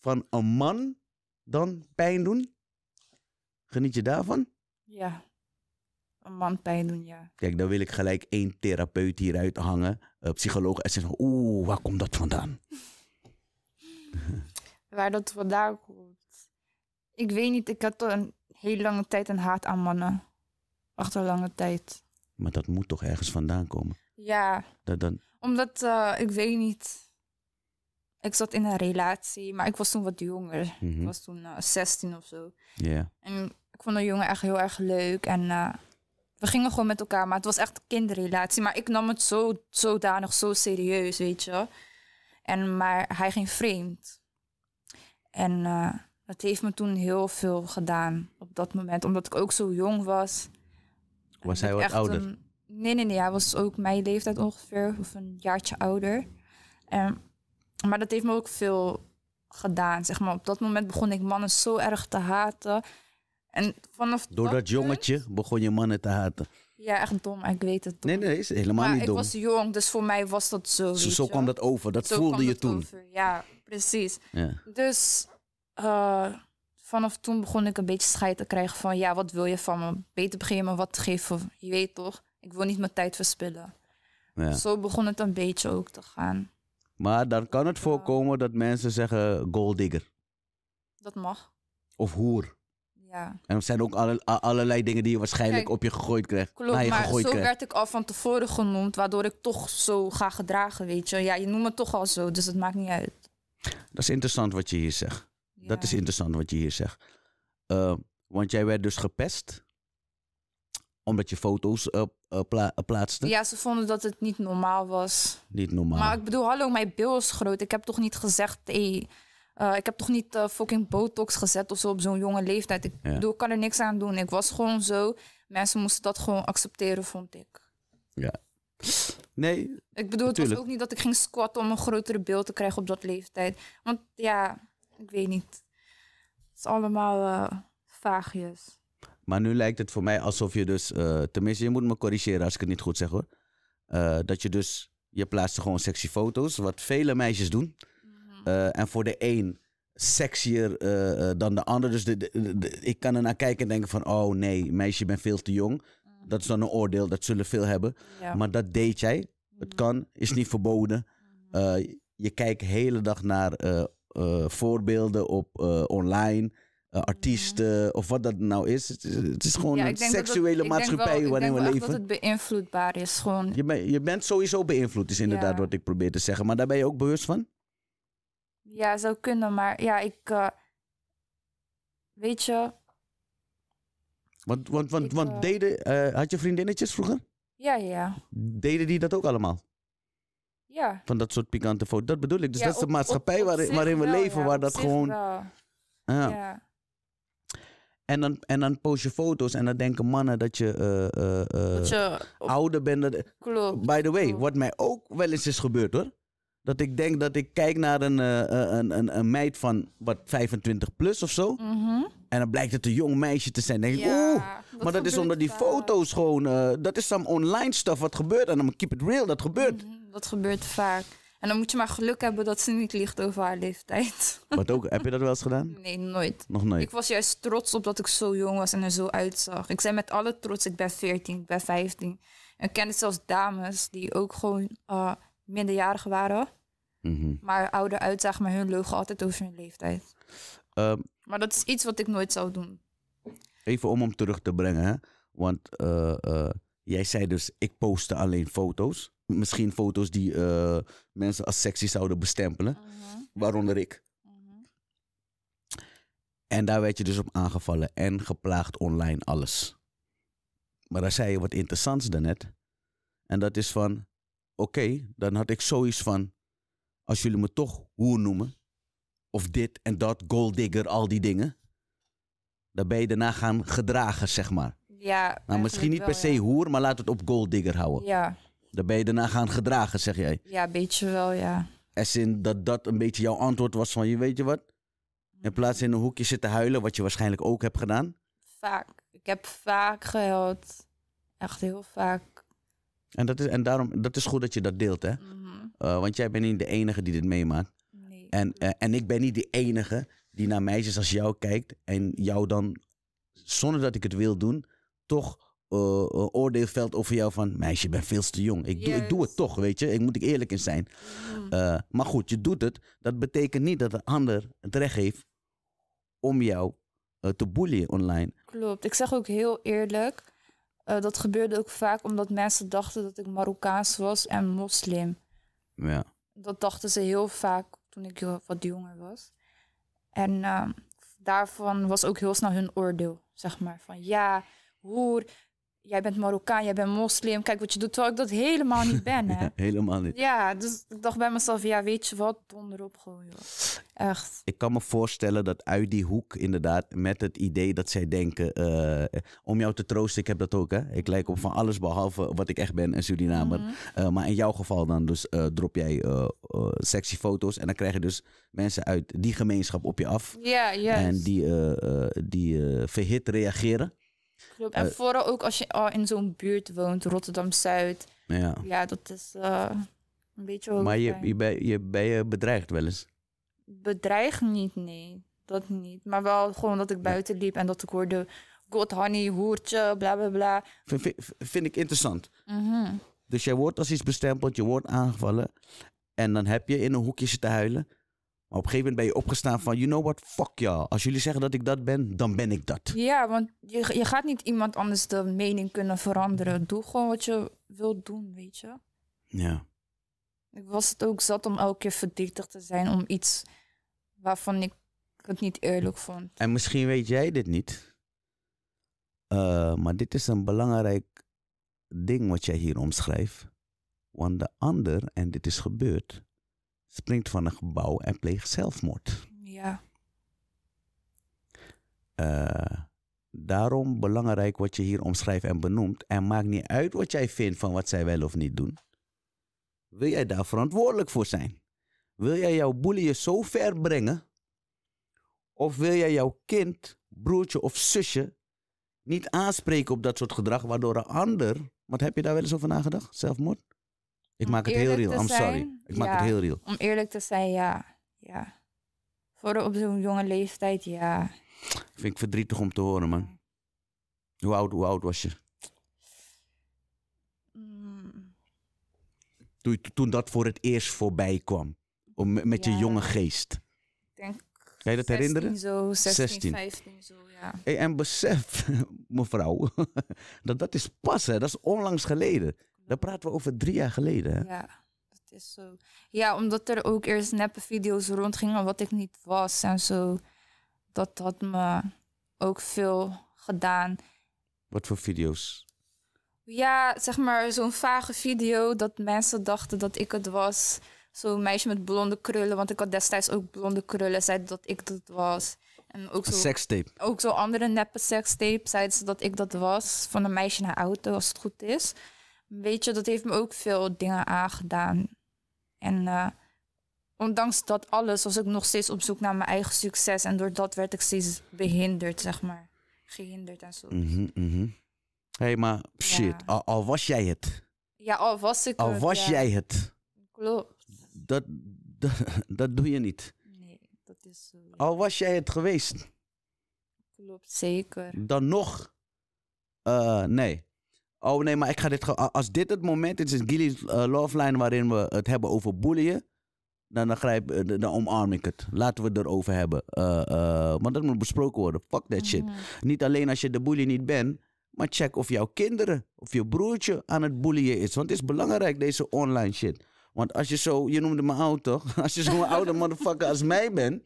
van een man dan pijn doen? Geniet je daarvan? Ja een man pijn doen, ja. Kijk, dan wil ik gelijk één therapeut hieruit hangen, een eh, psycholoog, en zeggen, oeh, waar komt dat vandaan? [laughs] waar dat vandaan komt? Ik weet niet, ik had een hele lange tijd een haat aan mannen. Achter lange tijd. Maar dat moet toch ergens vandaan komen? Ja. Dat, dan... Omdat, eh, ik weet niet. Ik zat in een relatie, maar ik was toen wat jonger. Mhm. Ik was toen uh, eh, 16 of zo. Ja. En ik vond een jongen echt heel erg leuk. En uh, we gingen gewoon met elkaar, maar het was echt een kinderrelatie. Maar ik nam het zo, zodanig, zo serieus, weet je. En, maar hij ging vreemd. En eh, dat heeft me toen heel veel gedaan op dat moment, omdat ik ook zo jong was. Was hij wat ouder? nee, nee, nee. Hij was ook mijn leeftijd ongeveer, of een jaartje ouder. En, maar dat heeft me ook veel gedaan. Zeg maar. Op dat moment begon ik mannen zo erg te haten. En vanaf Door dat, jongetje begon je mannen te haten. Ja, echt dom. Ik weet het. Nee, nee, is helemaal niet dom. ik was jong, dus voor mij was dat zo. Zo, kwam dat over. Dat voelde je toen. Over. Ja, precies. Ja. Dus eh, vanaf toen begon ik een beetje scheid te krijgen van... Ja, wat wil je van me? Beter begin me wat te geven. Je weet toch? Ik wil niet mijn tijd verspillen. Ja. Zo begon het een beetje ook te gaan. Maar dan kan het voorkomen dat mensen zeggen digger, Dat mag. Of hoer. Ja. En er zijn ook alle, allerlei dingen die je waarschijnlijk op je gegooid krijgt. Klopt, je maar zo werd ik al van tevoren genoemd, waardoor ik toch zo ga gedragen, weet je. Ja, je noemt me toch al zo, dus het maakt niet uit. Dat is interessant wat je hier zegt. Dat is interessant wat je hier zegt. Eh, want jij werd dus gepest omdat je foto's eh, eh, plaatste? Ja, ze vonden dat het niet normaal was. Niet normaal. Maar ik bedoel, hallo, mijn bil is groot. Ik heb toch niet gezegd, hey, eh, ik heb toch niet eh, fucking botox gezet of zo op zo'n jonge leeftijd. Ik ja. kan er niks aan doen. Ik was gewoon zo. Mensen moesten dat gewoon accepteren, vond ik. Ja. Nee. Ik bedoel, natuurlijk. het was ook niet dat ik ging squatten om een grotere beeld te krijgen op dat leeftijd. Want ja, ik weet niet. Het is allemaal uh, vaagjes. Maar nu lijkt het voor mij alsof je dus, tenminste, je moet me corrigeren als ik het niet goed zeg hoor. dat je dus, je plaatst gewoon sexy foto's, wat vele meisjes doen. Eh, en voor de een sexier eh, eh, dan de ander. Dus de, ik kan er naar kijken en denken van... oh nee, meisje, je bent veel te jong. Mm. Dat is dan een oordeel, dat zullen veel hebben. Maar dat deed jij. Het mm. kan, is niet verboden. Mm-hmm. je kijkt hele dag naar voorbeelden op online. artiesten of wat dat nou is. Het, het is gewoon een seksuele maatschappij waarin we leven. Ik denk dat het beïnvloedbaar is. Gewoon. Je, je bent sowieso beïnvloed, is inderdaad wat ik probeer te zeggen. Maar daar ben je ook bewust van? Ja, zou kunnen, maar ja, ik. Eh, weet je. Want, want, want, eh, deden. Eh, had je vriendinnetjes vroeger? Ja, ja. Deden die dat ook allemaal? Ja. Van dat soort pikante foto's. Dat bedoel ik. Dus dat is de maatschappij waarin, waarin we leven, waar dat gewoon. Ja. ja. En dan, en dan post je foto's en dan denken mannen dat je, uh, uh, dat je ouder bent. By the way, wat mij ook wel eens is gebeurd hoor. Dat ik denk dat ik kijk naar een, eh, eh, een, een, een, meid van wat 25 plus of zo. Mhm. En dan blijkt het een jong meisje te zijn. Dan denk ik, oeh. Maar dat is onder die foto's gewoon. Eh, dat is zo'n online stuff wat gebeurt. En dan keep it real, dat gebeurt. Mhm, dat gebeurt vaak. En dan moet je maar geluk hebben dat ze niet ligt over haar leeftijd. [laughs] Wat ook, heb je dat wel eens gedaan? Nee, nooit. Nog nooit. Ik was juist trots op dat ik zo jong was en er zo uitzag. Ik zei met alle trots, ik ben 14, ik ben 15. En ik kende zelfs dames die ook gewoon. Ah, minderjarigen waren. Mhm. Maar ouder uitzagen, maar hun leugen altijd over hun leeftijd. Ehm, maar dat is iets wat ik nooit zou doen. Even om hem terug te brengen, hè? want eh, eh, jij zei dus, ik poste alleen foto's. Misschien foto's die eh, mensen als sexy zouden bestempelen, mhm. waaronder ik. Mhm. En daar werd je dus op aangevallen en geplaagd online alles. Maar daar zei je wat interessants daarnet. En dat is van, Oké, dan had ik zoiets van, als jullie me toch hoe noemen, of dit en dat, digger, al die dingen, dan ben je daarna gaan gedragen, zeg maar. Ja, nou, misschien niet per se hoer, maar laat het op digger houden. Ja. Dan ben je daarna gaan gedragen, zeg jij. Ja, een beetje wel, ja. En in dat dat een beetje jouw antwoord was van, je weet je wat? In plaats in een hoekje zitten huilen, wat je waarschijnlijk ook hebt gedaan. Vaak. Ik heb vaak gehuild. Echt heel vaak. En, dat is, en daarom, dat is goed dat je dat deelt, hè? Mhm. Eh, want jij bent niet de enige die dit meemaakt. Nee. En, eh, en ik ben niet de enige die naar meisjes als jou kijkt en jou dan, zonder dat ik het wil doen, toch een eh, oordeel velt over jou van meisje, je bent veel te jong. Ik, doe, ik doe het toch, weet je. Ik moet ik eerlijk in zijn. Mhm. maar goed, je doet het. Dat betekent niet dat de ander het recht heeft om jou te boeien online. Klopt. Ik zeg ook heel eerlijk. Eh, dat gebeurde ook vaak omdat mensen dachten dat ik Marokkaans was en moslim. Ja. Dat dachten ze heel vaak toen ik wat jonger was. En ehm, daarvan was ook heel snel hun oordeel, zeg maar. Van ja, hoer, jij bent Marokkaan, jij bent moslim, kijk wat je doet, terwijl ik dat helemaal niet ben. Hè? [laughs] ja, helemaal niet. Ja, dus ik dacht bij mezelf, ja, weet je wat, donder op Echt. Ik kan me voorstellen dat uit die hoek inderdaad, met het idee dat zij denken, eh, om jou te troosten, ik heb dat ook, hè. Ik lijk op van alles behalve wat ik echt ben, een Surinamer. Mhm. Eh, maar in jouw geval dan, dus eh, drop jij sexy foto's en dan krijg je dus mensen uit die gemeenschap op je af. Ja, yeah, yes. En die, die verhit reageren. Eh, en vooral ook als je al in zo'n buurt woont, Rotterdam-Zuid. Ja. ja, dat is eh, een beetje... Maar je, je, ben, je ben je bedreigd wel eens? Bedreigd niet, nee. Dat niet. Maar wel gewoon dat ik buiten liep en dat ik hoorde... God, honey, hoertje, bla bla bla. Vind, vind ik interessant. Mhm. Dus jij wordt als iets bestempeld, je wordt aangevallen. En dan heb je in een hoekje zitten huilen. Maar op een gegeven moment ben je opgestaan van, you know what, fuck ja. Als jullie zeggen dat ik dat ben, dan ben ik dat. Ja, want je, je gaat niet iemand anders de mening kunnen veranderen. Doe gewoon wat je wilt doen, weet je. Ja. Ik was het ook zat om elke keer verdrietig te zijn om iets waarvan ik het niet eerlijk vond. En misschien weet jij dit niet. Eh, maar dit is een belangrijk ding wat jij hier omschrijft. Want de ander, en dit is gebeurd, springt van een gebouw en pleegt zelfmoord. Ja. Eh, daarom belangrijk wat je hier omschrijft en benoemt. En maakt niet uit wat jij vindt van wat zij wel of niet doen. Wil jij daar verantwoordelijk voor zijn? Wil jij jouw je zo ver brengen? Of wil jij jouw kind, broertje of zusje niet aanspreken op dat soort gedrag, waardoor een ander. Wat heb je daar wel eens over nagedacht? Zelfmoord? Ik maak het heel real. I'm sorry. Ik maak het heel real. Om eerlijk te zijn, ja. ja. Voor op zo'n jonge leeftijd, ja. Vind ik verdrietig om te horen, man. Hoe oud, hoe oud was je? Mm. Toen, toen dat voor het eerst voorbij kwam. Om, met je jonge geest. Ik denk kan je dat herinneren? Zo, 16, 16. 15 zo, ja. Hey, en besef, [laughs] mevrouw, [laughs] dat dat is pas, hè? dat is onlangs geleden. Daar praten we over drie jaar geleden. Hè? Ja, dat is zo. Ja, omdat er ook eerst neppe video's rondgingen wat ik niet was en zo. Dat had me ook veel gedaan. Wat voor video's? Ja, zeg maar zo'n vage video dat mensen dachten dat ik het was. Zo'n meisje met blonde krullen, want ik had destijds ook blonde krullen, zeiden dat ik dat was. En ook zo, sekstape. Ook zo'n andere neppe sekstape, zeiden ze dat ik dat was. Van een meisje naar auto, als het goed is weet je, dat heeft me ook veel dingen aangedaan. En eh, ondanks dat alles was ik nog steeds op zoek naar mijn eigen succes. En door dat werd ik steeds behinderd, zeg maar. Gehinderd en zo. mm hey, maar shit, al, was jij het. Ja, al was ik Al was jij het. Klopt. Dat, dat, dat, doe je niet. Nee, dat is zo. Al was jij het geweest. Klopt, zeker. Dan nog, eh, nee. Oh nee, maar ik ga dit. Als dit het moment is, is Gilly's eh, love line waarin we het hebben over boeien, Dan, dan, grijp, eh, dan, omarm ik het. Laten we het erover hebben. Uh, want dat moet besproken worden. Fuck that shit. Mhm. Niet alleen als je de boelie niet bent. Maar check of jouw kinderen of je broertje aan het boelien is. Want het is belangrijk, deze online shit. Want als je zo, je noemde me oud toch? [laughs] Als je zo'n oude motherfucker als mij bent.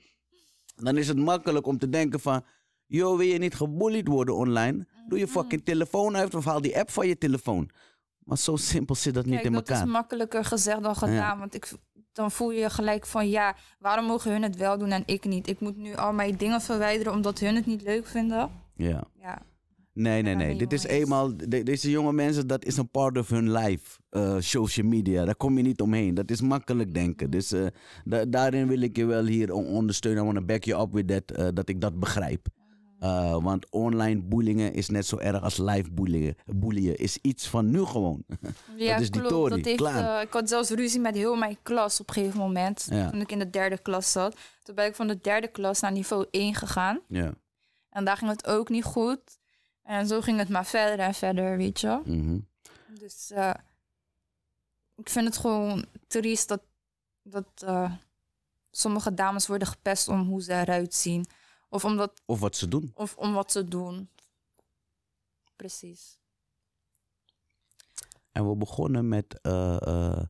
Dan is het makkelijk om te denken van Yo, wil je niet gebullied worden online? Doe je fucking telefoon uit of haal die app van je telefoon. Maar zo simpel zit dat niet in elkaar. elkaar. Dat is makkelijker gezegd dan gedaan. Want ik, dan voel je je gelijk van ja, waarom mogen hun het wel doen en ik niet? Ik moet nu al mijn dingen verwijderen omdat hun het niet leuk vinden. Ja. ja. Nee, nee, nee. Dit is eenmaal, deze jonge mensen, dat is een part of hun life. Eh, social media, daar kom je niet omheen. Dat is makkelijk denken. Dus eh, daarin wil ik je wel hier ondersteunen. I want to back you up with that, eh, dat ik dat begrijp. Eh, want online boelingen is net zo erg als live boelingen. Boelien is iets van nu gewoon. [laughs] Ja, dat is klopt. die dat eh, ik had zelfs ruzie met heel mijn klas op een gegeven moment. Toen ik in de derde klas zat. Toen ben ik van de derde klas naar niveau 1 gegaan. Ja. En daar ging het ook niet goed. En zo ging het maar verder en verder, weet je. Mhm. Dus eh, ik vind het gewoon triest dat, dat sommige dames worden gepest om hoe ze eruit zien. Of, omdat, of wat ze doen. Of om wat ze doen. Precies. En we begonnen met, eh, eh,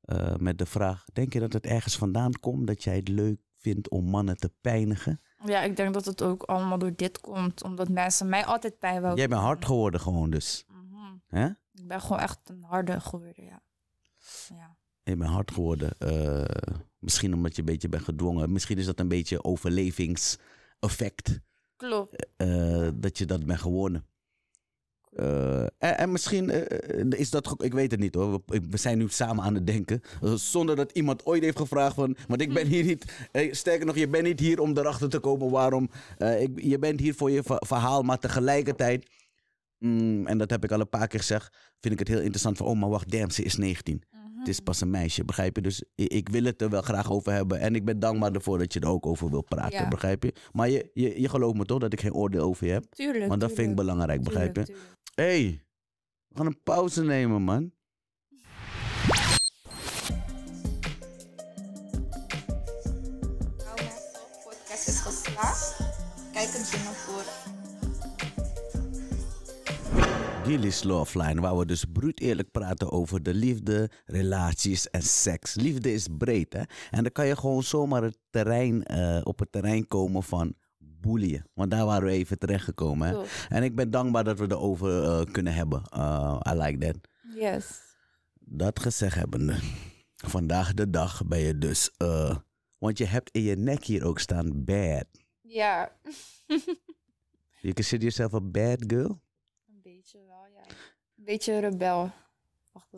eh, met de vraag: Denk je dat het ergens vandaan komt dat jij het leuk vindt om mannen te pijnigen? Ja, ik denk dat het ook allemaal door dit komt, omdat mensen mij altijd pijn willen. Jij bent hard geworden, gewoon dus. Mm Ik ben gewoon echt een harde geworden, ja. ja je bent hard geworden. Eh, misschien omdat je een beetje bent gedwongen. Misschien is dat een beetje overlevingseffect. Klopt. Eh, eh, dat je dat bent geworden. en, misschien is dat, ik weet het niet hoor, we, zijn nu samen aan het denken. Zonder dat iemand ooit heeft gevraagd van, want ik ben [laughs] hier niet, sterker nog, je bent niet hier om erachter te komen waarom. Ik, je bent hier voor je verhaal, maar tegelijkertijd mm, en dat heb ik al een paar keer gezegd. Vind ik het heel interessant van, oh, maar wacht, damn, is 19. Het is pas een meisje, begrijp je? Dus ik wil het er wel graag over hebben. En ik ben dankbaar ervoor dat je er ook over wil praten, begrijp je? Maar je, je, je gelooft me toch dat ik geen oordeel over je heb? Tuurlijk. Want dat vind ik belangrijk, begrijp je? Hé, hey, we gaan een pauze nemen, man. Kijk het naar voor. Love Line, waar we dus bruut eerlijk praten over de liefde, relaties en seks. Liefde is breed, hè? En dan kan je gewoon zomaar het terrein, eh, op het terrein komen van boelien. Want daar waren we even terechtgekomen. Hè? En ik ben dankbaar dat we erover uh, kunnen hebben. Uh, I like that. Yes. Dat gezegd hebbende, vandaag de dag ben je dus... want je hebt in je nek hier ook staan bad. Ja. Yeah. you consider yourself a bad girl? beetje rebel.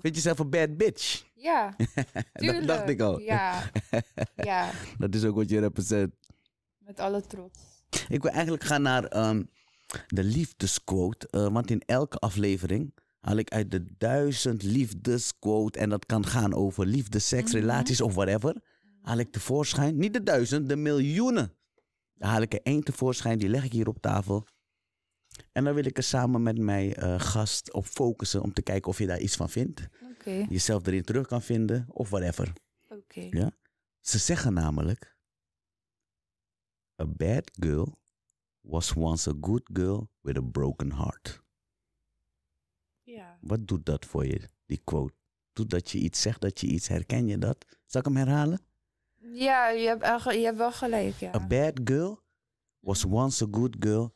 Vind je zelf een bad bitch? Ja, [laughs] Dat dacht ik al. Ja. [laughs] ja. Dat is ook wat je represent. Met alle trots. Ik wil eigenlijk gaan naar ehm, de liefdesquote. Eh, want in elke aflevering haal ik uit de duizend liefdesquote. En dat kan gaan over liefde, seks, mhm. relaties of whatever. Haal ik tevoorschijn. Niet de duizend, de miljoenen. Daar haal ik er één tevoorschijn. Die leg ik hier op tafel. En dan wil ik er samen met mijn eh, gast op focussen om te kijken of je daar iets van vindt. Jezelf erin terug kan vinden of whatever. Ja? Ze zeggen namelijk: A bad girl was once a good girl with a broken heart. Ja. Wat doet dat voor je, die quote? Doet dat je iets zegt, dat je iets herken je dat? Zal ik hem herhalen? Ja, je hebt, je hebt wel gelijk. Ja. A bad girl was once a good girl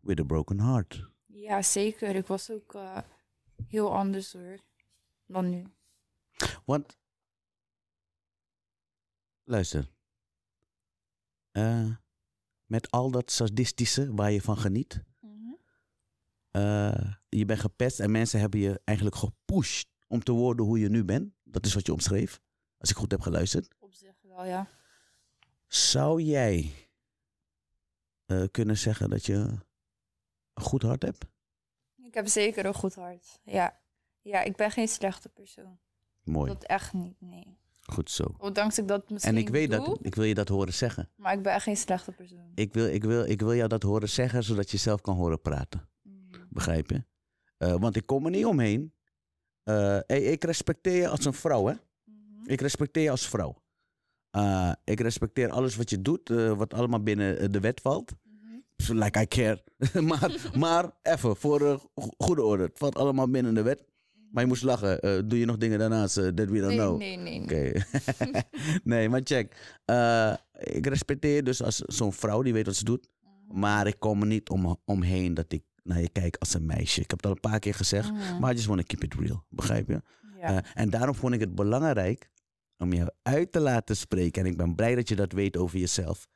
with a broken heart. Ja, zeker. Ik was ook eh, heel anders hoor dan nu. Want, luister, eh, met al dat sadistische waar je van geniet, mhm. eh, je bent gepest en mensen hebben je eigenlijk gepusht om te worden hoe je nu bent. Dat is wat je omschreef, als ik goed heb geluisterd. Op zich wel, ja. Zou jij kunnen zeggen dat je goed hart heb? Ik heb zeker een goed hart, ja. Ja, ik ben geen slechte persoon. Mooi. Dat echt niet, nee. Goed zo. Ondanks dat ik dat misschien En ik weet dat, ik wil je dat horen zeggen. Maar ik ben echt geen slechte persoon. Ik wil, ik wil, ik wil jou dat horen zeggen, zodat je zelf kan horen praten. Mm. Begrijp je? Eh, want ik kom er niet omheen. Uh, ik respecteer je als een vrouw, hè? Mhm. Ik respecteer je als vrouw. Eh, ik respecteer alles wat je doet, wat allemaal binnen de wet valt like I care. [laughs] maar, maar even, voor eh, goede orde. Het valt allemaal binnen de wet. Maar je moest lachen. Eh, doe je nog dingen daarnaast? Eh, that we don't nee, know. Nee, nee, nee. [laughs] nee, maar check. ik respecteer dus als zo'n vrouw die weet wat ze doet. Mhm. Maar ik kom er niet om, omheen dat ik naar je kijk als een meisje. Ik heb het al een paar keer gezegd. Mhm. Maar I just want to keep it real. Begrijp je? en daarom vond ik het belangrijk om jou uit te laten spreken. En ik ben blij dat je dat weet over jezelf.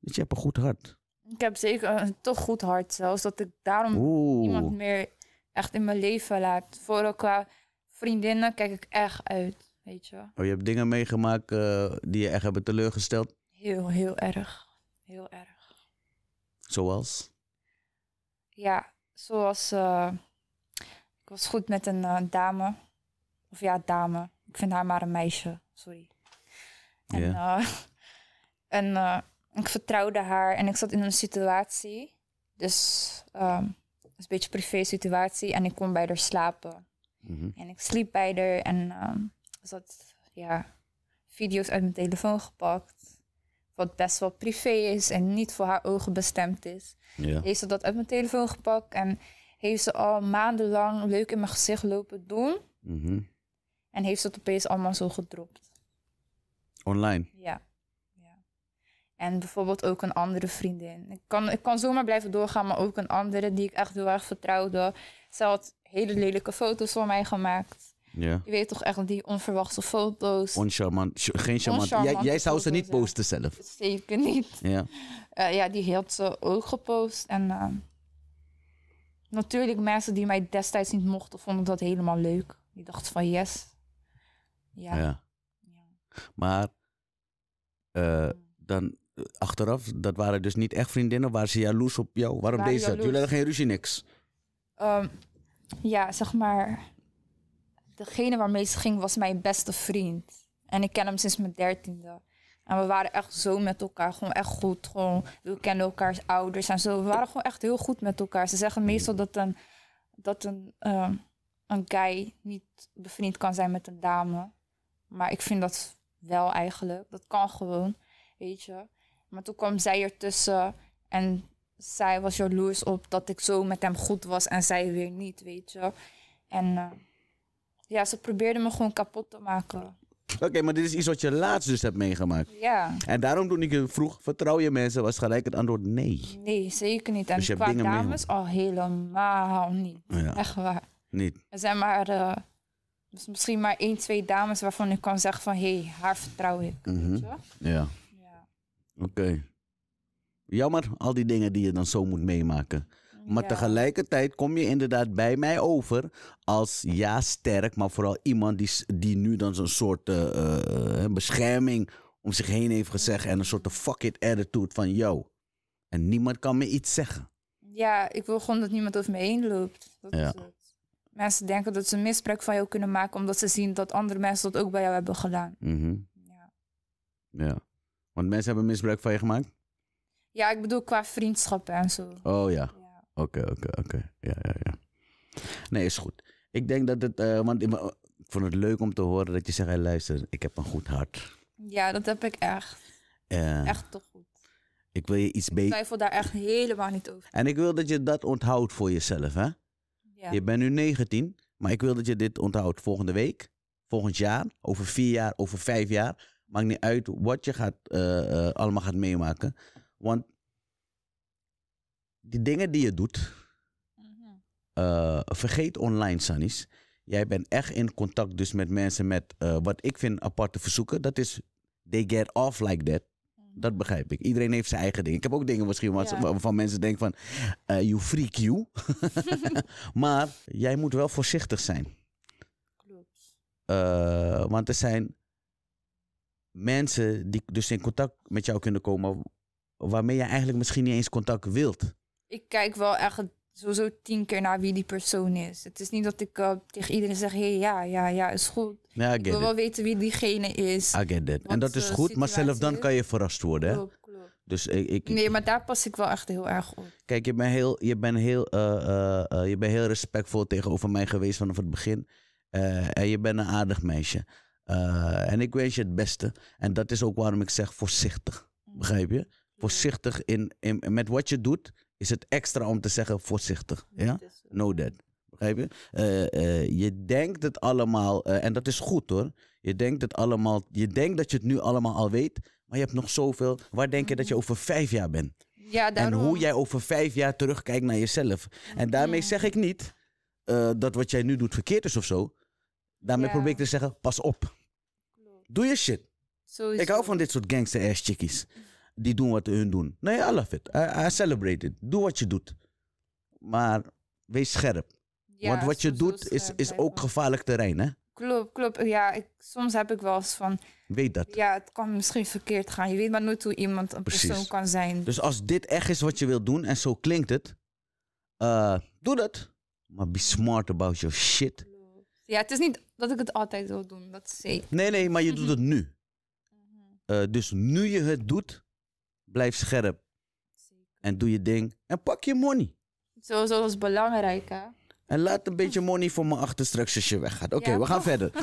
Dat je hebt een goed hart. Ik heb zeker een toch goed hart zelfs. Dat ik daarom Oeh. niemand meer echt in mijn leven laat. Voor elkaar vriendinnen kijk ik echt uit, weet je wel. Oh, je hebt dingen meegemaakt eh, die je echt hebben teleurgesteld? Heel, heel erg. Heel erg. Zoals? Ja, zoals... Eh, ik was goed met een eh, dame. Of ja, dame. Ik vind haar maar een meisje, sorry. En, [laughs] en ik vertrouwde haar en ik zat in een situatie. Dus um, een beetje privé situatie. En ik kon bij haar slapen. Mhm. En ik sliep bij haar en um, zat ja, video's uit mijn telefoon gepakt. Wat best wel privé is en niet voor haar ogen bestemd is. Ja. Heeft ze dat uit mijn telefoon gepakt en heeft ze al maandenlang leuk in mijn gezicht lopen doen. Mhm. En heeft ze het opeens allemaal zo gedropt. Online? Ja. En bijvoorbeeld ook een andere vriendin. Ik kan, ik kan zomaar blijven doorgaan, maar ook een andere die ik echt heel erg vertrouwde. Ze had hele lelijke foto's van mij gemaakt. Ja. Je weet toch echt die onverwachte foto's. Oncharmant, geen charmant. Jij, zou ze niet posten zelf. Zeker niet. Ja, eh, ja die had ze ook gepost. En ehm, natuurlijk mensen die mij destijds niet mochten, vonden dat helemaal leuk. Die dachten van yes. Ja. ja. ja. Maar eh, dan achteraf, dat waren dus niet echt vriendinnen. Waren ze jaloers op jou? Waarom deed ze dat? Jullie hadden geen ruzie, niks. Ehm, ja, zeg maar. Degene waarmee ze ging was mijn beste vriend. En ik ken hem sinds mijn dertiende. En we waren echt zo met elkaar, gewoon echt goed. Gewoon, we kenden elkaars ouders en zo. We waren gewoon echt heel goed met elkaar. Ze zeggen meestal dat een, dat een, ehm, een guy niet bevriend kan zijn met een dame. Maar ik vind dat wel eigenlijk. Dat kan gewoon, weet je. Maar toen kwam zij ertussen en zij was jaloers op dat ik zo met hem goed was en zij weer niet, weet je. En eh, ja, ze probeerde me gewoon kapot te maken. Oké, maar dit is iets wat je laatst dus hebt meegemaakt. Ja. En daarom toen ik je vroeg, vertrouw je mensen, was gelijk het antwoord nee. Nee, zeker niet. En dus qua dames al helemaal niet. Echt waar. Niet. Er zijn maar, uh, misschien maar één, twee dames waarvan ik kan zeggen van... hé, hey, haar vertrouw ik, weet mhm. je? Ja. Oké. Jammer, al die dingen die je dan zo moet meemaken. Maar tegelijkertijd kom je inderdaad bij mij over als ja, sterk, maar vooral iemand die, die nu dan zo'n soort eh, eh, eh, bescherming om zich heen heeft gezegd en een soort fuck it attitude van yo. En niemand kan me iets zeggen. Ja, ik wil gewoon dat niemand over me heen loopt. Dat ja. Mensen denken dat ze misbruik van jou kunnen maken omdat ze zien dat andere mensen dat ook bij jou hebben gedaan. Mhm. ja. ja. Want mensen hebben misbruik van je gemaakt? Ja, ik bedoel qua vriendschappen en zo. Oh ja. Oké, oké, oké. Ja, ja, ja. Nee, is goed. Ik denk dat het, eh, want ik, uh, vond het leuk om te horen dat je zegt, luister, ik heb een goed hart. Ja, dat heb ik echt. Uh, echt toch goed. Ik wil je iets beter. Ik twijfel daar echt helemaal niet over. En ik wil dat je dat onthoudt voor jezelf, hè? Ja. Je bent nu 19, maar ik wil dat je dit onthoudt volgende week, volgend jaar, over vier jaar, over vijf jaar. Maakt niet uit wat je gaat, eh, eh, allemaal gaat meemaken. Want die dingen die je doet, mhm. eh, vergeet online, Sanis. Jij bent echt in contact dus met mensen met wat ik vind aparte verzoeken. Dat is, they get off like that. Mhm. Dat begrijp ik. Iedereen heeft zijn eigen ding. Ik heb ook dingen misschien ja. waarvan mensen denken van, you freak you. [laughs] [laughs] maar jij moet wel voorzichtig zijn. Klopt. want er zijn mensen die dus in contact met jou kunnen komen, waarmee je eigenlijk misschien niet eens contact wilt. Ik kijk wel echt sowieso tien keer naar wie die persoon is. Het is niet dat ik eh, tegen iedereen zeg, hé, hey, ja, ja, ja, is goed. Ja, ik wil wel weten wie diegene is. I get that. En dat is eh, goed, maar zelf dan kan je verrast worden. Hè? Klopt, klopt. Dus ik, ik, nee, maar daar pas ik wel echt heel erg op. Kijk, je bent heel, je bent heel, eh, je bent heel respectvol tegenover mij geweest vanaf het begin. en je bent een aardig meisje. Eh, en ik wens je het beste. En dat is ook waarom ik zeg voorzichtig. Mm. Begrijp je? Voorzichtig in, in met wat je doet, is het extra om te zeggen voorzichtig. Ja? no that. Begrijp je? Eh, eh, je denkt het allemaal, en dat is goed hoor. Je denkt het allemaal, je denkt dat je het nu allemaal al weet, maar je hebt nog zoveel. Waar denk je dat je mm. over vijf jaar bent? Ja, en hoe jij over vijf jaar terugkijkt naar jezelf. En daarmee zeg ik niet dat wat jij nu doet verkeerd is of zo. Daarmee probeer ik te zeggen, pas op. Doe je shit. Ik hou van dit soort gangster ass chickies. Die doen wat hun doen. Nee, I love it. I, I celebrate it. Doe wat je doet. Maar wees scherp. Want wat je doet is, is ook gevaarlijk terrein, hè? Klopt, klopt. Ja, ik, soms heb ik wel eens van... Weet dat. Ja, het kan misschien verkeerd gaan. Je weet maar nooit hoe iemand een persoon kan zijn. Dus als dit echt is wat je wilt doen en zo klinkt het... Eh, doe dat. Maar be smart about your shit. Ja, het is niet dat ik het altijd wil doen, dat is zeker. Nee, nee, maar je doet het mhm. nu. Mhm. Eh, dus nu je het doet, blijf scherp. En doe je ding. En pak je money. Sowieso is belangrijk, hè? En laat een beetje [laughs] money voor me achter straks als je weggaat. Oké, we gaan verder. [laughs]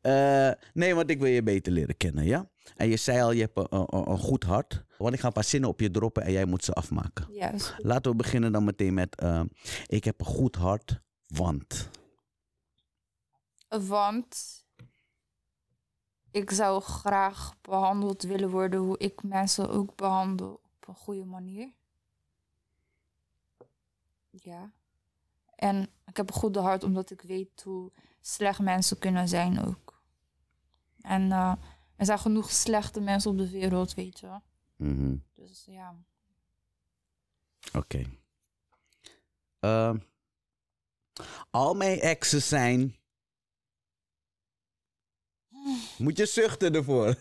Eh, nee, want ik wil je beter leren kennen, ja? En je zei al, je hebt een, goed hart. Want ik ga een paar zinnen op je droppen en jij moet ze afmaken. Ja, laten we beginnen dan meteen met... Eh, ik heb een goed hart, want... Want ik zou graag behandeld willen worden hoe ik mensen ook behandel op een goede manier. Ja. En ik heb een goede hart omdat ik weet hoe slecht mensen kunnen zijn ook. En eh, er zijn genoeg slechte mensen op de wereld, weet je. Mhm. Dus ja. Oké. Ehm, al mijn exen zijn moet je zuchten ervoor?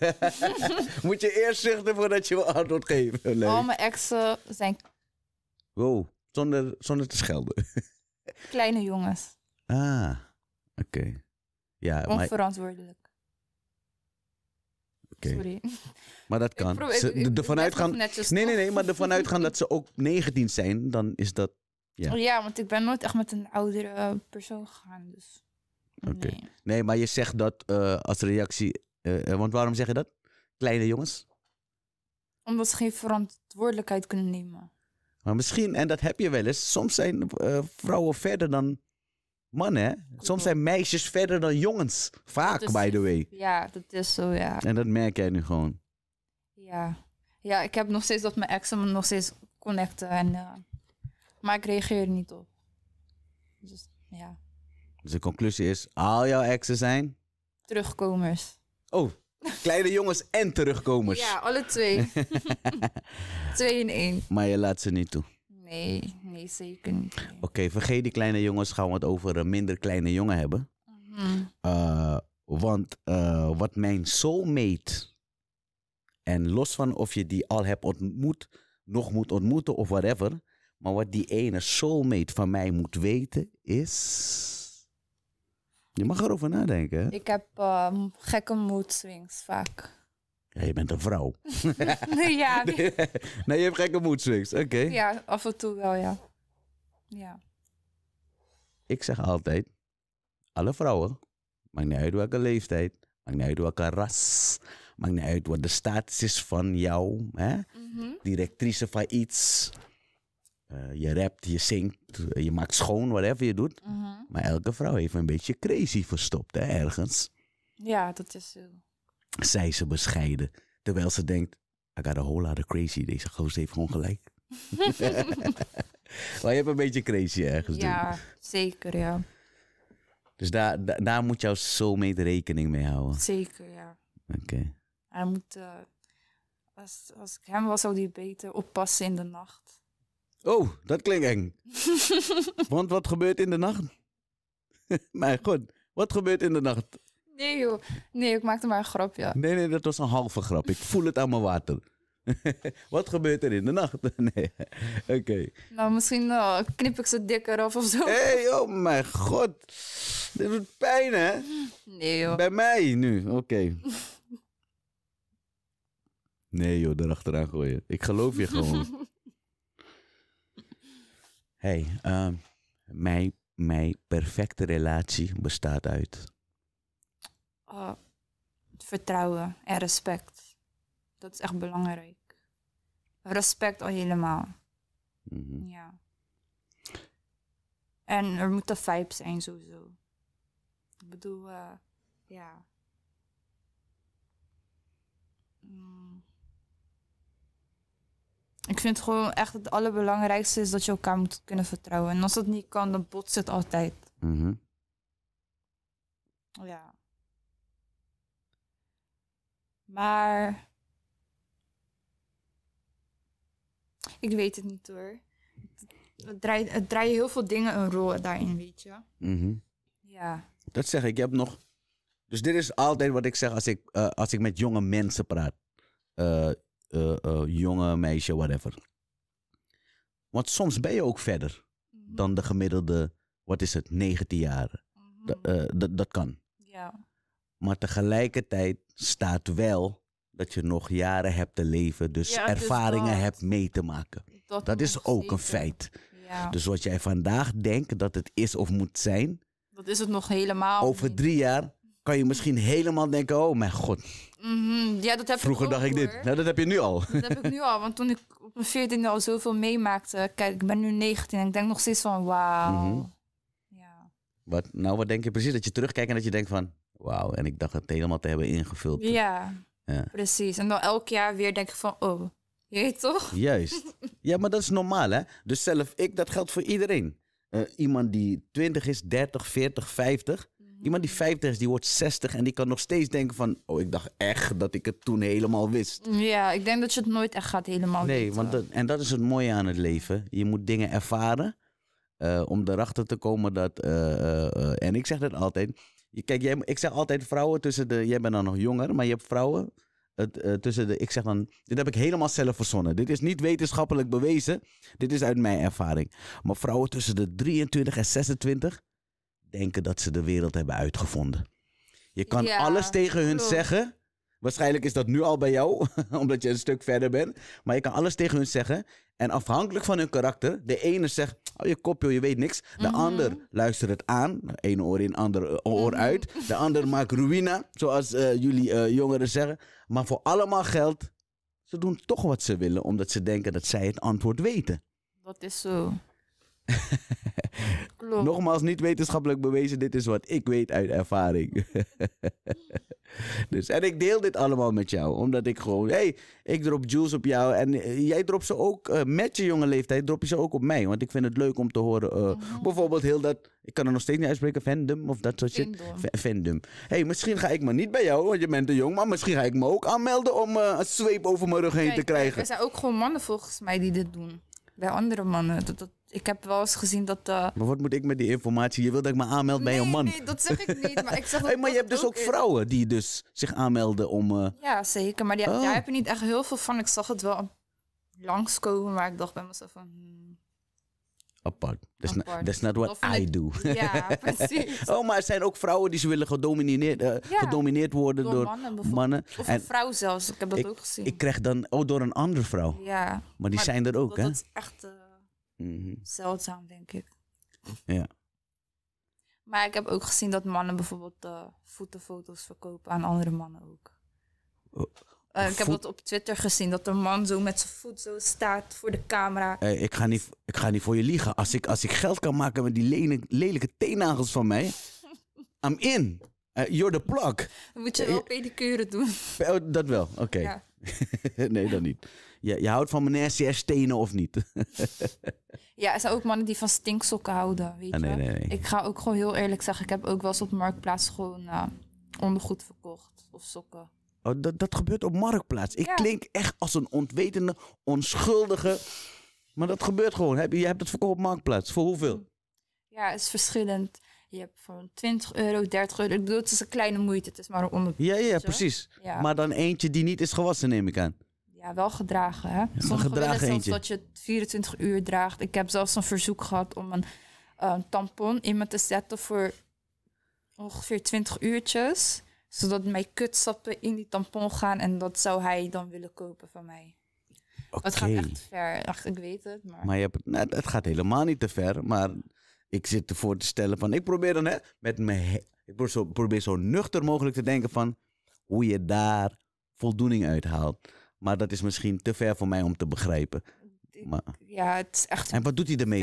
[laughs] Moet je eerst zuchten voordat je wat antwoord geeft? Al mijn exen zijn Wow, zonder, zonder te schelden. [laughs] kleine jongens. Ah, oké. Ja, maar... Onverantwoordelijk. Sorry. Maar dat kan. probeer- de, vanuit de vanuitgaan... Nee, nee, nee, maar ervan uitgaan dat ze ook 19 zijn, dan is dat... Ja. Ja. want ik ben nooit echt met een oudere persoon gegaan. Dus Nee. nee. maar je zegt dat eh, als reactie. Eh, eh, want waarom zeg je dat? Kleine jongens? Omdat ze geen verantwoordelijkheid kunnen nemen. Maar misschien, en dat heb je wel eens, soms zijn vrouwen verder dan mannen. Hè? Soms zijn meisjes verder dan jongens. Vaak, by the way. Ja, dat is zo, ja. En dat merk jij nu gewoon. Ja. Ja, ik heb nog steeds dat mijn ex me nog steeds connecten. En, maar ik reageer er niet op. Dus ja. Dus de conclusie is, al jouw exen zijn... Terugkomers. Oh, [laughs] kleine jongens en terugkomers. Ja, alle twee. [laughs] twee in één. Maar je laat ze niet toe. Nee, nee zeker niet. Oké, vergeet die kleine jongens. Gaan we het over een minder kleine jongen hebben. Mhm. Eh, want eh, wat mijn soulmate... En los van of je die al hebt ontmoet, nog moet ontmoeten of whatever... Maar wat die ene soulmate van mij moet weten is... Je mag erover nadenken. Hè? Ik heb ehm, gekke mood swings vaak. Ja, je bent een vrouw. [laughs] ja. Nee, [laughs] nee, je hebt gekke mood swings. Oké. Ja, af en toe wel, ja. Ja. Ik zeg altijd, alle vrouwen, maakt niet uit welke leeftijd, maakt niet uit welke ras, maakt niet uit wat de status is van jou, hè? Mhm. directrice van iets, eh, je rapt, je zingt, je maakt schoon, whatever je doet. Mhm. Maar elke vrouw heeft een beetje crazy verstopt, hè, ergens. Ja, dat is zo. Zij ze bescheiden. Terwijl ze denkt, I got a whole lot of crazy. Deze gozer heeft gewoon gelijk. [laughs] maar je hebt een beetje crazy ergens. Ja, zeker, ja. Dus daar, daar, moet jouw soulmate rekening mee houden. Zeker, ja. Oké. Hij moet, eh, als, als ik hem was, zou die beter oppassen in de nacht. Oh, dat klinkt eng. [laughs] Want wat gebeurt in de nacht? [laughs] Mijn god, wat gebeurt in de nacht? Nee joh, nee, ik maakte maar een grapje. Ja. Nee, nee, dat was een halve grap. Ik voel het aan mijn water. [laughs] wat gebeurt er in de nacht? nee, oké. Nou, misschien eh, knip ik ze dikker af of zo. Hé, hey, oh mijn god. Dit doet pijn, hè? Nee joh. Bij mij nu, oké. nee joh, erachteraan gooien. Ik geloof je gewoon. Hey, ehm, mijn, mijn perfecte relatie bestaat uit. Ah, vertrouwen en respect. Dat is echt belangrijk. Respect al helemaal. Mhm. Ja. En er moet een vibe zijn sowieso. Ik bedoel, uh, ja. Mm. Ik vind gewoon echt het allerbelangrijkste is dat je elkaar moet kunnen vertrouwen. En als dat niet kan, dan botst het altijd. Mhm. Ja. Maar. Ik weet het niet hoor. Het draait, het draait heel veel dingen een rol daarin, weet je. Mhm. Ja. Dat zeg ik. Je hebt nog. Dus dit is altijd wat ik zeg als ik, eh, als ik met jonge mensen praat. Eh, uh, jonge meisje, whatever. Want soms ben je ook verder mhm. dan de gemiddelde, wat is het, 19 jaar. Mm dat kan. Ja. Maar tegelijkertijd staat wel dat je nog jaren hebt te leven, dus, dus ervaringen hebt mee te maken. Dat, is ook een feit. Ja. Dus wat jij vandaag denkt dat het is of moet zijn. Dat is het nog helemaal. Over drie jaar kan je misschien helemaal denken: oh mijn god. Mhm, ja, dat heb Vroeger ik dacht ik dit. Nou, dat heb je nu al. Dat heb ik nu al, want toen ik op mijn veertiende al zoveel meemaakte. Kijk, ik ben nu 19 en ik denk nog steeds van: wauw. Mm ja. Wat, nou, wat denk je precies? Dat je terugkijkt en dat je denkt van: wauw. En ik dacht het helemaal te hebben ingevuld. Ja, ja. precies. En dan elk jaar weer denk ik van: oh. jeet toch? Juist. [laughs] Ja, maar dat is normaal, hè? Dus zelf ik, dat geldt voor iedereen. Eh, iemand die 20 is, 30, 40, 50. Iemand die 50 is, die wordt 60 en die kan nog steeds denken van... Oh, ik dacht echt dat ik het toen helemaal wist. Ja, ik denk dat je het nooit echt gaat helemaal Nee, weten. want en dat is het mooie aan het leven. Je moet dingen ervaren eh, om erachter te komen dat... Eh, eh, en ik zeg dat altijd. Kijk, jij, ik zeg altijd vrouwen tussen de... Jij bent dan nog jonger, maar je hebt vrouwen tussen de... Ik zeg dan, dit heb ik helemaal zelf verzonnen. Dit is niet wetenschappelijk bewezen. Dit is uit mijn ervaring. Maar vrouwen tussen de 23 en 26 denken dat ze de wereld hebben uitgevonden. Je kan alles tegen hun zeggen. Waarschijnlijk is dat nu al bij jou, [laughs] omdat je een stuk verder bent. Maar je kan alles tegen hun zeggen. En afhankelijk van hun karakter, de ene zegt, oh, je kopje, je weet niks. De mhm. ander luistert het aan, één oor in, ander eh, oor mhm. uit. De ander [laughs] maakt ruïne, zoals eh, jullie eh, jongeren zeggen. Maar voor allemaal geldt, ze doen toch wat ze willen, omdat ze denken dat zij het antwoord weten. Dat is zo. Nogmaals, niet wetenschappelijk bewezen. Dit is wat ik weet uit ervaring. [laughs] dus, en ik deel dit allemaal met jou. Omdat ik gewoon... hey, ik drop juice op jou. En eh, jij drop ze ook eh, met je jonge leeftijd. Drop je ze ook op mij. Want ik vind het leuk om te horen. Eh, mhm. Bijvoorbeeld heel dat... Ik kan er nog steeds niet uitspreken. Fandom of dat soort shit. Fandom. hey, misschien ga ik me niet bij jou. Want je bent een jong. Maar misschien ga ik me ook aanmelden om uh, een zweep over mijn rug heen te krijgen. er zijn ook gewoon mannen volgens mij die dit doen. Bij andere mannen. dat ik heb wel eens gezien dat. Eh, maar wat moet ik met die informatie? Je wilt dat ik me aanmeld bij een man? Nee, dat zeg ik niet. Maar, ik zeg [laughs] hey, maar je hebt dus ook vrouwen die dus zich aanmelden om. Eh, ja, zeker. Maar die, oh. daar heb je niet echt heel veel van. Ik zag het wel langskomen, maar ik dacht bij mezelf van. Hmm. Apart. That's, Apart. Not, that's not what I do. [laughs] Ja, precies. [laughs] oh, maar er zijn ook vrouwen die ze willen gedomineerd, eh, gedomineerd worden door, mannen, Of en een vrouw zelfs. Ik heb dat ook gezien. Ik krijg dan. Oh, door een andere vrouw. Ja. Maar die zijn er ook, hè? Dat is echt Mhm. Zeldzaam, denk ik. Ja. Maar ik heb ook gezien dat mannen bijvoorbeeld uh, voetenfoto's verkopen aan andere mannen ook. Oh, eh, ik heb dat op Twitter gezien, dat een man zo met zijn voet zo staat voor de camera. Hey, ik, ga niet, ik ga niet voor je liegen. Als ik, als ik geld kan maken met die lelijke, lelijke teenagels van mij, [laughs] I'm in. Uh, de Plak. Dan moet je wel eh, pedicure doen. Oh, dat wel, oké. [laughs] nee, dat niet. Je, je houdt van meneer CS stenen of niet? [laughs] ja, er zijn ook mannen die van stinksokken houden, weet ah, nee, Nee, Ik ga ook gewoon heel eerlijk zeggen, ik heb ook wel eens op Marktplaats gewoon eh, ondergoed verkocht of sokken. Oh, dat, dat gebeurt op Marktplaats. Ik klink echt als een ontwetende, onschuldige... Maar dat gebeurt gewoon. Je hebt het verkocht op Marktplaats. Voor hoeveel? Ja, het is verschillend. Je hebt van 20 euro, 30 euro. Ik bedoel, het is een kleine moeite. Het is maar een onderbroek. Ja, ja, precies. Maar dan eentje die niet is gewassen, neem ik aan. Ja, wel gedragen. Hè? Sommige gedragen zelfs dat je 24 uur draagt. Ik heb zelfs een verzoek gehad om een eh, tampon in me te zetten voor ongeveer 20 uurtjes. Zodat mijn kutsappen in die tampon gaan. En dat zou hij dan willen kopen van mij. Okay. Het gaat echt ver. Ach, ik weet het. Maar, maar je hebt, het nou, gaat helemaal niet te ver. Maar ik zit ervoor te stellen van, ik probeer dan hè, met me ik probeer zo, probeer zo nuchter mogelijk te denken van hoe je daar voldoening uit haalt. Maar dat is misschien te ver voor mij om te begrijpen. Maar, ja, het is echt. En wat doet hij ermee?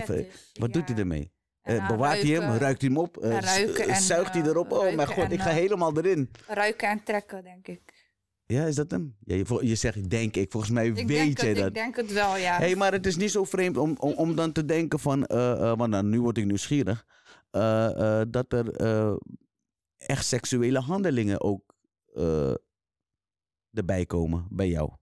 wat doet hij ermee? Uh, bewaart hij hem? Ruikt hij hem op? Eh, eh, zuigt hij erop? Oh, mijn god, ik ga helemaal erin. Ruiken en trekken, denk ik. Ja, is dat hem? Ja, je, je, zegt, denk ik. Volgens mij weet jij dat. Ik denk het wel, ja. hey, maar het is niet zo vreemd om, om, om dan te denken van... Uh, want nou, nu word ik nieuwsgierig. Eh, dat er echt seksuele handelingen ook erbij komen bij jou.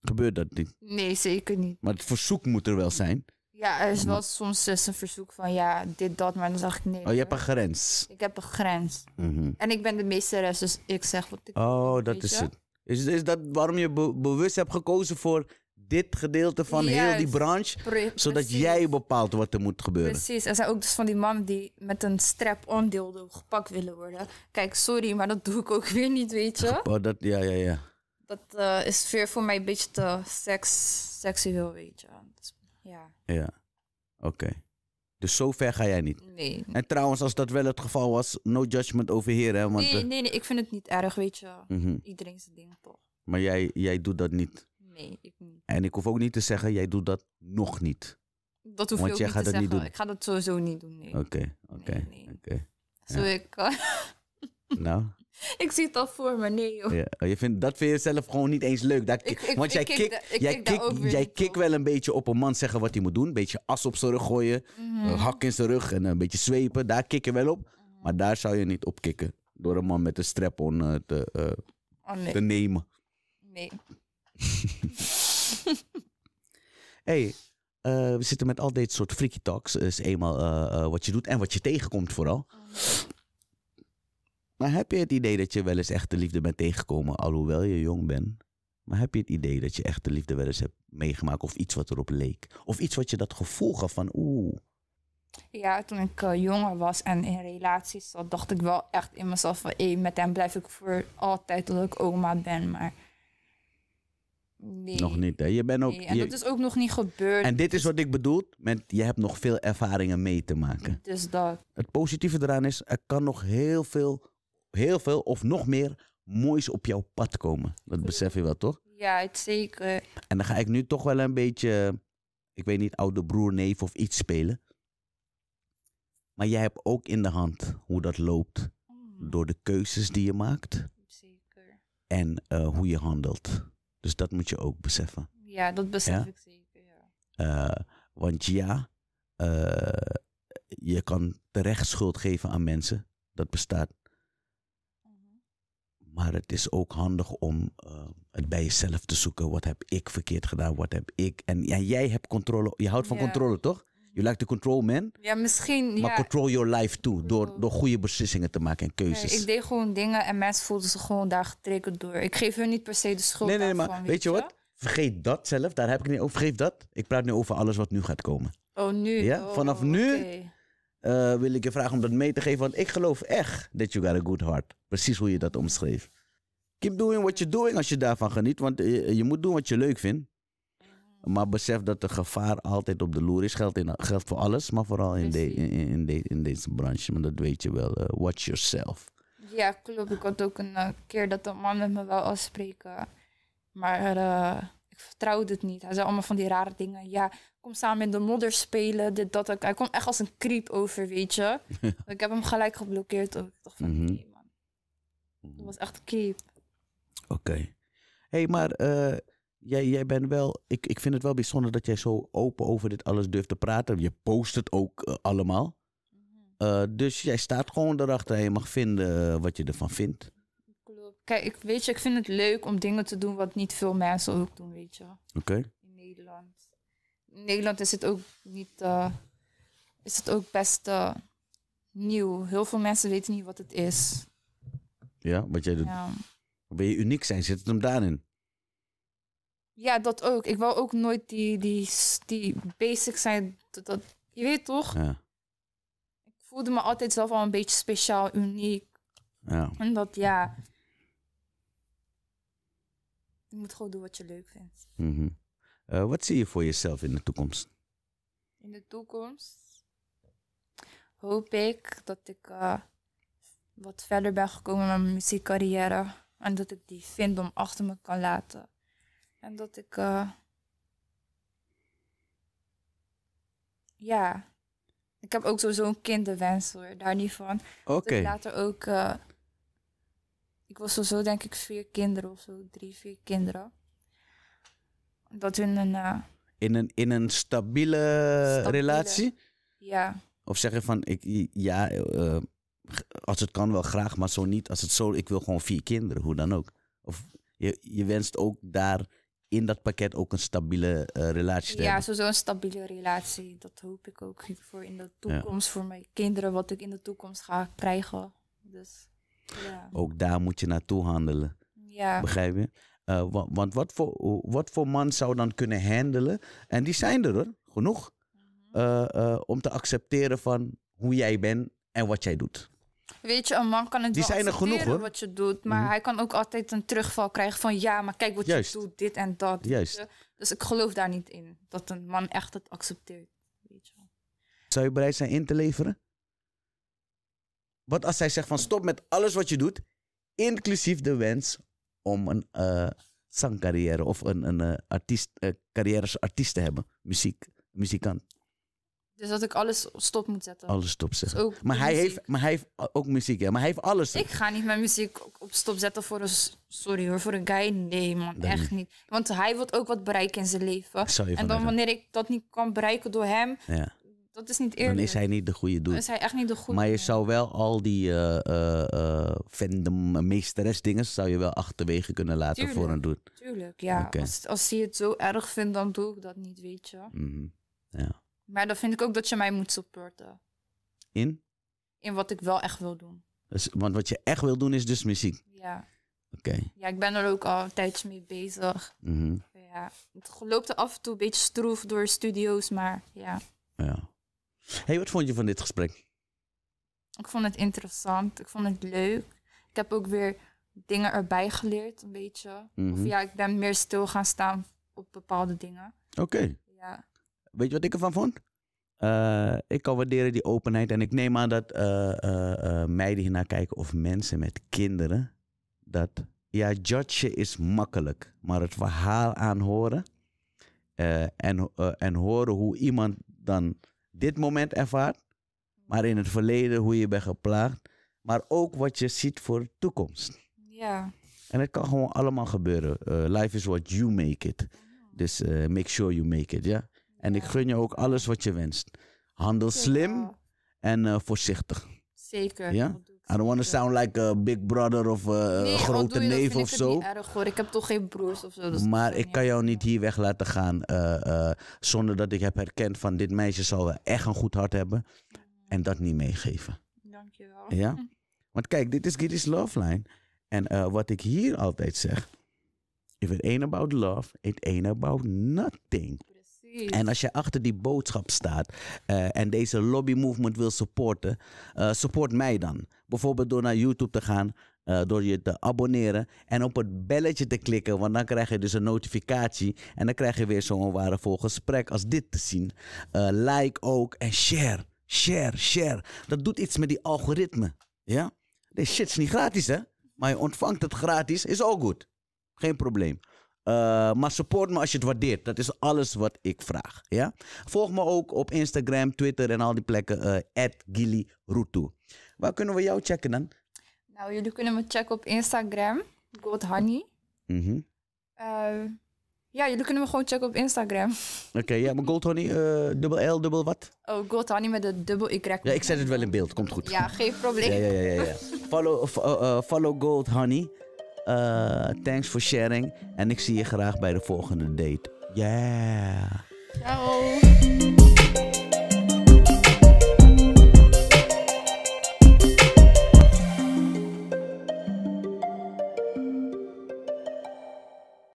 Gebeurt dat niet? Nee, zeker niet. Maar het verzoek moet er wel zijn. Ja, er is wel soms dus eh, een verzoek van ja, dit, dat, maar dan zeg ik nee. Oh, je hebt een grens. Ik heb een grens. Mhm. En ik ben de meesteres, dus ik zeg wat ik Oh, dat is het. Is, is dat waarom je bewust hebt gekozen voor dit gedeelte van heel die branche, zodat jij bepaalt wat er moet gebeuren. Precies. Er zijn ook dus van die mannen die met een strap ondeelde gepakt willen worden. Kijk, sorry, maar dat doe ik ook weer niet, weet je. Oh, dat, ja, ja, ja. Dat eh, is weer voor mij een beetje te seks, seksueel, weet je. Dus, ja. Ja, oké. Dus zo ver ga jij niet? Nee. En trouwens, als dat wel het geval was, no judgment over hier, hè? Want, nee, eh, nee, nee, ik vind het niet erg, weet je. Mm Iedereen zijn ding, toch. Maar jij, jij doet dat niet? Nee, ik niet. En ik hoef ook niet te zeggen, jij doet dat nog niet. Dat hoef Want je ook niet te zeggen. Niet doen. Ik ga dat sowieso niet doen, nee. Oké, oké, oké. Zo ik... Eh, [laughs] nou? [laughs] ik zie het al voor me, nee joh. Ja. Oh, je vindt, dat vind je zelf gewoon niet eens leuk. Dat, want jij, kik jij, kik wel een beetje op een man zeggen wat hij moet doen. Een beetje as op zijn rug gooien, mm hak in zijn rug en een beetje zwepen. Daar kik je wel op, mhm. maar daar zou je niet op kikken Door een man met een strep on uh, te, nemen. Nee. [laughs] [laughs] hey, eh, we zitten met al deze soort freaky talks. Is eenmaal wat je doet en wat je tegenkomt vooral. Oh, maar heb je het idee dat je wel eens echte liefde bent tegengekomen, alhoewel je jong bent? Maar heb je het idee dat je echte liefde wel eens hebt meegemaakt of iets wat erop leek? Of iets wat je dat gevoel gaf van oeh. Ja, toen ik eh, jonger was en in relaties zat, dacht ik wel echt in mezelf van hey, met hem blijf ik voor altijd tot ik oma ben. Maar nee. Nog niet, hè? Je bent ook, nee, en dat is ook nog niet gebeurd. En dit is dus wat ik bedoel, met je hebt nog veel ervaringen mee te maken. Dus dat. Het positieve eraan is, er kan nog heel veel heel veel of nog meer moois op jouw pad komen. Dat mhm. besef je wel, toch? Ja, het zeker. En dan ga ik nu toch wel een beetje, ik weet niet, oude broer, neef of iets spelen. Maar jij hebt ook in de hand hoe dat loopt. Mhm. Door de keuzes die je maakt. Zeker. En eh, hoe je handelt. Dus dat moet je ook beseffen. Ja, dat besef ik zeker. Ja. Eh, want ja, eh, je kan terecht schuld geven aan mensen. Dat bestaat maar het is ook handig om eh, het bij jezelf te zoeken. Wat heb ik verkeerd gedaan? Wat heb ik? En ja, jij hebt controle. Je houdt van controle, toch? You like to control man. Ja, misschien. Maar control your life too. Door, door goede beslissingen te maken en keuzes. Nee, ik deed gewoon dingen en mensen voelden zich gewoon daar getrokken door. Ik geef hun niet per se de schuld. Nee, nee, nee maar weet je wat? Vergeet dat zelf. Daar heb ik niet over. Vergeet dat. Ik praat nu over alles wat nu gaat komen. Oh, nu? Ja, oh, vanaf oh, nu. Eh, wil ik je vragen om dat mee te geven. Want ik geloof echt dat you got a good heart. Precies hoe je dat omschreef. Keep doing what you're doing als je daarvan geniet. Want eh, eh, je, moet doen wat je leuk vindt. Maar besef dat de gevaar altijd op de loer is. Geldt, in, geldt voor alles, maar vooral in, in, in, in, deze branche. Maar dat weet je wel. watch yourself. Ja, klopt. Ik had ook een keer dat een man met me wel afspreken. Maar ik vertrouwde het niet. Hij zei allemaal van die rare dingen. Ja, kom samen met de modder spelen, dit, dat, ook. Hij komt echt als een creep over, weet je. [laughs] ik heb hem gelijk geblokkeerd Ik dacht van, mhm. nee man, dat was echt een creep. Oké. Okay. hey, maar eh, jij, jij bent wel... Ik, ik vind het wel bijzonder dat jij zo open over dit alles durft te praten. Je post het ook eh, allemaal. Mhm. Eh, dus jij staat gewoon erachter en je mag vinden wat je ervan vindt. Klopt. Kijk, ik, weet je, ik vind het leuk om dingen te doen wat niet veel mensen ook doen, weet je. Oké. In Nederland. Nederland is het ook niet. Eh, is het ook best eh, nieuw. Heel veel mensen weten niet wat het is. Ja, wat jij doet. Ja. je uniek zijn? Zit het hem daarin? Ja, dat ook. Ik wil ook nooit die, die, die basic zijn. Dat, dat, je weet toch? Ja. Ik voelde me altijd zelf al een beetje speciaal, uniek. Ja. En dat, ja. Je moet gewoon doen wat je leuk vindt. Mm eh, wat zie je voor jezelf in de toekomst? In de toekomst hoop ik dat ik eh, wat verder ben gekomen met mijn muziekcarrière. En dat ik die om achter me kan laten. En dat ik. Eh, ja. Ik heb ook sowieso een kinderwens hoor, daar niet van. Oké. Ik Ik later ook. Uh, ik was sowieso denk ik vier kinderen of zo, drie, vier kinderen. Dat hun een... Eh, in een, in een stabiele, relatie? Ja. Of zeg je van, ik, ja, eh, als het kan wel graag, maar zo niet. Als het zo, ik wil gewoon vier kinderen, hoe dan ook. Of je, je wenst ook daar in dat pakket ook een stabiele eh, relatie te ja, hebben. Ja, sowieso een stabiele relatie. Dat hoop ik ook voor in de toekomst, voor mijn kinderen, wat ik in de toekomst ga krijgen. Dus, ja. Ook daar moet je naartoe handelen. Ja. Begrijp je? Eh, want, wat, voor, wat voor man zou dan kunnen handelen? En die zijn er hoor, genoeg. Mhm. Eh, eh, om te accepteren van hoe jij bent en wat jij doet. Weet je, een man kan het die wel zijn er genoeg, wat je doet. Maar mhm. hij kan ook altijd een terugval krijgen van... ja, maar kijk wat je doet, dit en dat. Juist. Dus ik geloof daar niet in. Dat een man echt het accepteert. Weet je. Zou je bereid zijn in te leveren? Wat als hij zegt van stop met alles wat je doet... inclusief de wens om een uh, zangcarrière of een, een eh, artiest, eh, carrière als artiest te hebben. Muziek, muzikant. Dus dat ik alles stop moet zetten. Alles stopzetten. maar, hij heeft, maar hij heeft ook muziek, ja. Maar hij heeft alles. Ik ga niet mijn muziek op stop zetten voor een... Sorry hoor, voor een guy. Nee man, echt niet. Want hij wil ook wat bereiken in zijn leven. En dan wanneer ik dat niet kan bereiken door hem... Ja dat is niet eerlijk. Dan is hij niet de goede doel. Dan is hij echt niet de goede. Maar je zou wel al die uh, uh, fandom meesteres dingen zou je wel achterwege kunnen laten voor een doel. Tuurlijk, ja. Okay. Als, als hij het zo erg vindt, dan doe ik dat niet, weet je. Mhm, ja. Maar dan vind ik ook dat je mij moet supporten. In? In wat ik wel echt wil doen. Dus, want wat je echt wil doen is dus muziek. Ja. Oké. Ja, ik ben er ook al een tijdje mee bezig. Mhm. Ja, het loopt er af en toe een beetje stroef door studio's, maar ja. Ja. Hé, wat vond je van dit gesprek? Ik vond het interessant. Ik vond het leuk. Ik heb ook weer dingen erbij geleerd, een beetje. Of mhm. ja, ik ben meer stil gaan staan op bepaalde dingen. Oké. Ja. Weet je wat ik ervan vond? Eh, ik kan waarderen die openheid. En ik neem aan dat eh, eh, meiden naar kijken of mensen met kinderen. Dat ja, judgen is makkelijk. Maar het verhaal aanhoren en, en horen hoe iemand dan dit moment ervaart, maar in het verleden hoe je bent geplaagd, maar ook wat je ziet voor de toekomst. Ja. En het kan gewoon allemaal gebeuren. Eh, life is what you make it. Oh. Dus eh, make sure you make it, ja. En ik gun je ook alles wat je wenst. Handel slim en eh, voorzichtig. Zeker. Ja? I don't want to sound like a big brother of een grote neef of zo. Niet erg, hoor. Ik heb toch geen broers of zo. Dus maar ik kan jou niet hier weg laten gaan eh, eh, zonder dat ik heb herkend van dit meisje zal wel echt een goed hart hebben. En dat niet meegeven. Dankjewel. Ja? [laughs] Want kijk, dit is Giddy's Love Line. En eh, wat ik hier altijd zeg. If it ain't about love, it ain't about nothing. En als je achter die boodschap staat eh, en deze lobby movement wil supporten, eh, support mij dan. Bijvoorbeeld door naar YouTube te gaan, eh, door je te abonneren en op het belletje te klikken, want dan krijg je dus een notificatie en dan krijg je weer zo'n waardevol gesprek als dit te zien. like ook en share, share, share. Dat doet iets met die algoritme. Ja? Deze shit is niet gratis hè, maar je ontvangt het gratis, is ook goed. Geen probleem. Eh, maar support me als je het waardeert. Dat is alles wat ik vraag. Ja? Volg me ook op Instagram, Twitter en al die plekken. Uh, Rutu. Waar kunnen we jou checken dan? Nou, jullie kunnen me checken op Instagram. GoldHoney. Mhm. Eh, ja, jullie kunnen me gewoon checken op Instagram. Oké, ja, maar GoldHoney, dubbel L, dubbel wat? Oh, GoldHoney met de dubbel Y. Ja, ik zet het wel in beeld, komt goed. Ja, geen probleem. Ja, ja, ja. ja, [laughs] Follow, uh, follow Gold eh, thanks for sharing. En ik zie je graag bij de volgende date. Yeah. Ciao.